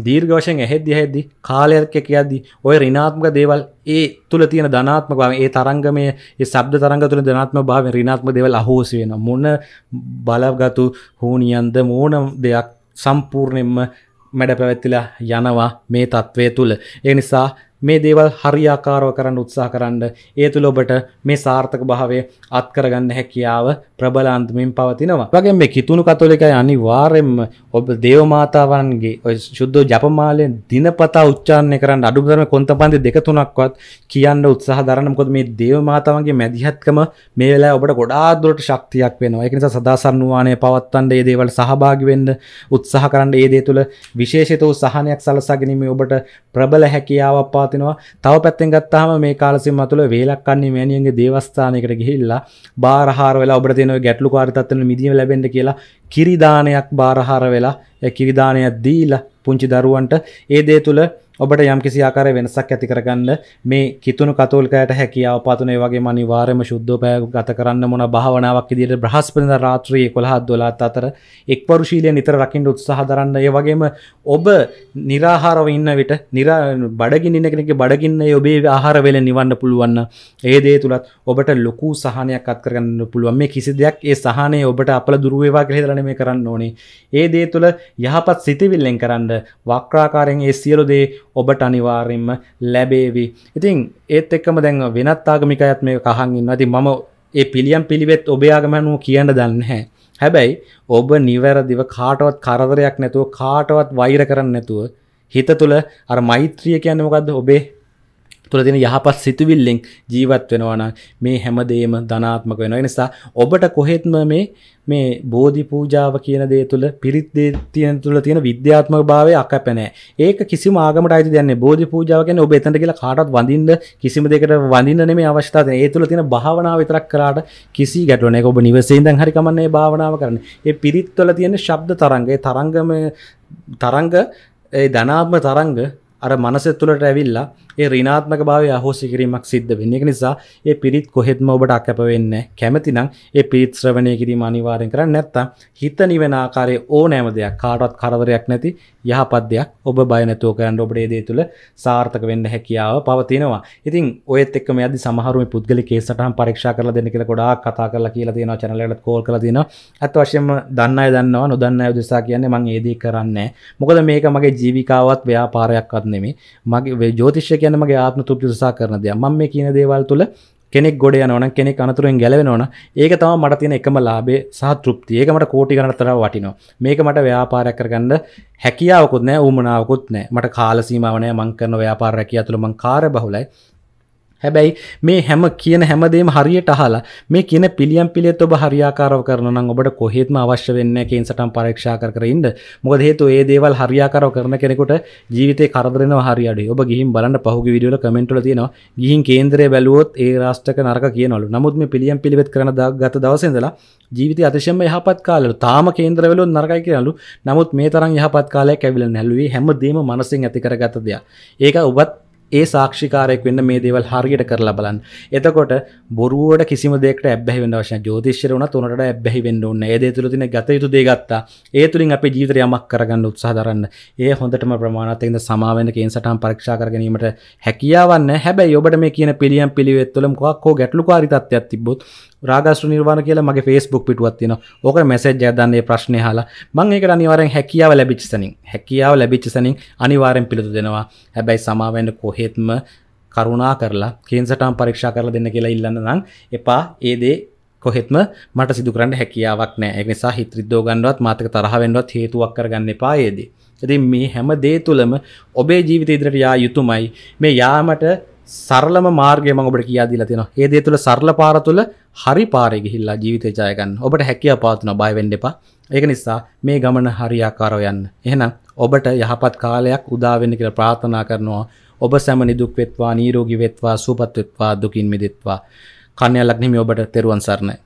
දීර්ඝ වශයෙන් ඇහෙද්දි ඇහෙද්දි කාලයක් කියද්දි ඔය ඍණාත්මක දේවල් ඒ තුල තියෙන ධනාත්මක භාවය ඒ තරංගමය ඒ ශබ්ද තරංග තුල ධනාත්මක භාවය ඍණාත්මක දේවල් අහෝසි වෙනවා මොන බලගත්ු හෝනියන්ද මොන දෙයක් සම්පූර්ණයෙන්ම මැඩ පැවැත්තිලා යනවා මේ తත්වයේ තුල ඒ නිසා මේ දේවල් හරියාකාරව කරන්න උත්සාහ කරන්න ඒ තුළ ඔබට මේ සාර්ථක භාවය අත්කරගන්න හැකියාව ප්‍රබලාන්තමින් පවතිනවා වගේ මේ කිතුුණු කතොලිකයි අනිවාරෙන්ම ඔබ දේවමාතාවන්ගේ ඔය ශුද්ධ ජපමාලයෙන් දිනපතා උච්චාරණය කරන්න අඩුදරම කොන්ත පන්ති දෙකතුනක්වත් කියන්න උත්සාහ දරන්න කොද මේ දේවමාතාවන්ගේ මැදිහත්කම මේ වෙලා ඔබට ගොඩාදුරට ශක්තියක් වෙනවා එකනිසා සදාසරණවානය පවත්තන්ට ඒ දේවල් සහභාගිවෙන්න උත්සාහ කරන්න ඒ දේ තුළ විශේෂත වූ සහනයක් සලසාගැනීම ඔබට ප්‍රබල හැකියාව පාති පවතිනවා තව පැත්තෙන් ගත්තාම මේ කාලසිම තුළ වේලක් කන්නේ මෑණියන්ගේ දේවස්ථානයකට ගිහිල්ලා බාරහාර වෙලා ඔබට තියෙන ගැටලුකාරී තත්ත්වෙන් මිදීම ලැබෙන්න කියලා කිරි දානයක් බාරහාර වෙලා ඒ කිරි දානයක් දීලා පුංචි දරුවන්ට ඒ දේ තුළ ඔබට යම් කිසි ආකාර වෙනසක් ඇති කරගන්න මේ කිතුුණු කතුල්කයට හැකියාව පතුනේ වගේ මනිවාර්යම ශුද්ධෝපය ගත කරන්න මොන භාවනාවක් ඉදිට බ්‍රහස්පනද රාත්‍රයේ කොළහත් දොලාත් අතර එක් පරුශීලය නිතර රකිින්ට උත්සාහදරන්න ඒ වගේම ඔබ නිරාහාරව ඉන්න විට නිරා බඩගින්න කෙනෙක බඩගින්න ඔබේ ආහාරවෙල නිවන්න පුළුවන්න ඒ දේ තුළත් ඔබට ලොකු සහනයක් අත් කරගන්න පුළුවන් මේ කිසි දෙයක් ඒ සහනය ඔබට අපල දුරුවවා හෙදරන මේ කරන්න ඕනේ ඒ දේ තුළ යහපත් සිතිවිල්ලෙන් කරන්න වක්්‍රාකාරෙන් ඒ සියලු දේ ඔබට අනිවාරෙන්ම ලැබේවි ඉතින් ඒත් එක්කම දැන් වෙනත්තාගමිකයත් මේ කහන් ඉන්න ඇති මම ඒ පිළියම් පිළිවෙත් ඔබයාගමැනුව කියන්න දන්න හැ හැබැයි ඔබ නිවැරදිව කාටවත් කරදරයක් නැතුව කාටවත් වෛර කරන්න නැතුව හිත තුළ අර මෛත්‍රිය කියන්න මොකක්ද ඔබේ තුළ තින යහපත් සිතුවිල්ලෙන් ජීවත් වෙනවන මේ හැමදේම ධනාත්මක වෙන නිසා ඔබට කොහෙත්ම මේ මේ බෝධි පූජාව කියන දේ තුළ පිරිත් දේ තියෙන තුළ තියෙන විද්‍යාත්මක භාවය අකපැනෑ ඒක කිසිම ආගමට අයිති දෙන්නේ බෝධි පූජාව කියන්නේ ඔබ එතනට කියලා කාටවත් වඳින්න කිසිම දෙයකට වඳින්න නෙමෙයි අවශ්‍යතාව තියෙන. ඒ තුළ තියෙන භාවනාව විතරක් කරාට කිසි ගැටලුවක් නැහැ. ඔබ නිවසේ ඉඳන් හරි කමන්නේ භාවනාව කරන්නේ. ඒ පිරිත් වල තියෙන ශබ්ද තරංග, ඒ තරංගම තරංග ඒ ධනාත්ම තරංග අර මනස තුළට ඇවිල්ලා ඒ රිනාත්මක භාවය අහෝසි කිරීමක් සිද්ධ වෙන්නේ. ඒක නිසා ඒ පිරිත් කොහෙත්ම ඔබට අකැප වෙන්නේ නැහැ. කැමතිනම් ඒ පිරිත් ශ්‍රවණය කිරීම අනිවාර්යෙන් කරන්න නැත්තම් හිත නිවන ආකාරයේ ඕනෑම දෙයක් කාටවත් කරදරයක් නැති යහපත් දෙයක් ඔබ බය නැතුව කරන්න ඔබට ඒ දේ තුළ සාර්ථක වෙන්න හැකියාව පවතිනවා. ඉතින් ඔයත් එක්ක මේ අදි සමහරු මේ පුද්ගලික කේස් සටහන් පරීක්ෂා කරලා දෙන්න කියලා ගොඩාක් කතා කරලා කියලා තියෙනවා channel එකකට කෝල් කරලා තියෙනවා. අත් වශයෙන්ම දන්න අය දන්නවා නොදන්න අය උදෙසා කියන්නේ මම ඒ දේ කරන්නේ නැහැ. මොකද මේක මගේ ජීවිකාවත් ව්‍යාපාරයක්වත් නෙමේ මගේ ජෝතිෂ කියන මගේ ආත්ම තුෘප්ති උසා කරන දෙයක් මම මේ කියන දේවල් තුළ කෙනෙක් ගොඩ යනවන කෙනෙක් අනතුරෙන් ගැලවෙනවන ඒක තම මට තියෙන එකම ලාබේ සාතෘප්ති ඒක මට කෝටි ගණතර වටිනවා මේක මට ව්‍යාපාරයක් කරගන්න හැකියාවකුත් නෑ උමනාවකුත් නෑ මට කාලසීමාවනය මංකරන ව්‍යාපාර රැකිය තුළ මං කාර බහුලයි හැබැයි මේ හැම කියන හැමදේම හරියට අහලා මේ කියන පිළියම් පිළියෙත් ඔබ හරියාකාරව කරන නම් ඔබට කොහෙත්ම අවශ්‍ය වෙන්නේ නැහැ කේන්සටම් පරීක්ෂා කර කර ඉන්න. මොකද හේතුව මේ දේවල් හරියාකාරව කරන කෙනෙකුට ජීවිතේ කරදර වෙනවා හරි අඩුයි. ඔබ ගිහින් බලන්න පහුගිය වීඩියෝ වල කමෙන්ට් වල තියෙනවා. ගිහින් කේන්දරය බැලුවොත් ඒ රාෂ්ටක නරක කියනවලු. නමුත් මේ පිළියම් පිළිවෙත් කරන ගත දවසේ ඉඳලා ජීවිත අතිශයම යහපත් කාලවල තාම කේන්ද්‍රවල නරකයි කියලාලු. නමුත් මේ තරම් යහපත් කාලයක් ඇවිල්ලා නැළුවේ හැමදේම මනසෙන් ඇති කරගත දෙයක්. ඒක ඔබත් ඒ සාක්ෂිකාරයෙක් වෙන්න මේ දේවල් හරියට කරලා බලන්න. එතකොට බොරුවට කිසිම දෙයකට ඇබ්බැහි වෙන්න අවශ්‍ය නැහැ. ජ්‍යොතිෂ්‍යර වුණත් උනට ඇබ්බැහි වෙන්න ඕනේ. ඒ දේ තුල තියෙන ගත යුතු දේ ගත්තා. ඒ තුලින් අපේ ජීවිතේ යමක් කරගන්න උත්සාහ දරන්න. ඒ හොඳටම ප්‍රමාණවත් එකද සමා වෙන කේන් සටහන් පරීක්ෂා කර ගැනීමට හැකියාවක් නැහැ. හැබැයි ඔබට මේ කියන පිළියම් පිළිවෙත් තුළ මොකක් හෝ ගැටලුකාරී තත්ත්වයක් තිබ්බොත් රාගස්ු නිර්වාණ කියලා මගේ ෆේස්බුක් පිටුවත් තියෙන ඕක මැසේජ් එකක් දාන්නේ ප්‍රශ්නේ අහලා මම ඒකට අනිවාර්යෙන් හැකියාව ලැබිච්ච තැනින් හැකියාව ලැබිච්ච තැනින් අනිවාර්යෙන් පිළිතුරු දෙනවා හැබැයි සමාවෙන්න කොහෙත්ම කරුණා කරලා කේන්සටම් පරීක්ෂා කරලා දෙන්න කියලා ඉල්ලන්න නම් එපා ඒ දේ කොහෙත්ම මට සිදු කරන්න හැකියාවක් නැහැ ඒ නිසා හිත රිද්දව ගන්නවත් මාතක තරහ වෙන්නවත් හේතුවක් කරගන්න එපා ඒ දේ. ඉතින් මේ හැම දේ තුලම ඔබේ ජීවිතය ඉදිරියට යා යුතුමයි. මේ යාමට සරලම මාර්ගය මම ඔබට කියා දීලා තියෙනවා. මේ දේ තුල සරල පාර තුල හරි පාරෙ ගිහිල්ලා ජීවිතය ජය ගන්න. ඔබට හැකියාව පාතුන බය වෙන්න එපා. ඒක නිසා මේ ගමන හරියාකාරව යන්න. එහෙනම් ඔබට යහපත් කාලයක් උදා වෙන්න කියලා ප්‍රාර්ථනා කරනවා. ඔබ සැම නිදුක් වෙත්වා, නිරෝගී වෙත්වා, සුවපත් වෙත්වා, දුකින් මිදෙත්වා. කන්‍යා ලග්නෙමි ඔබට තෙරුවන් සරණයි.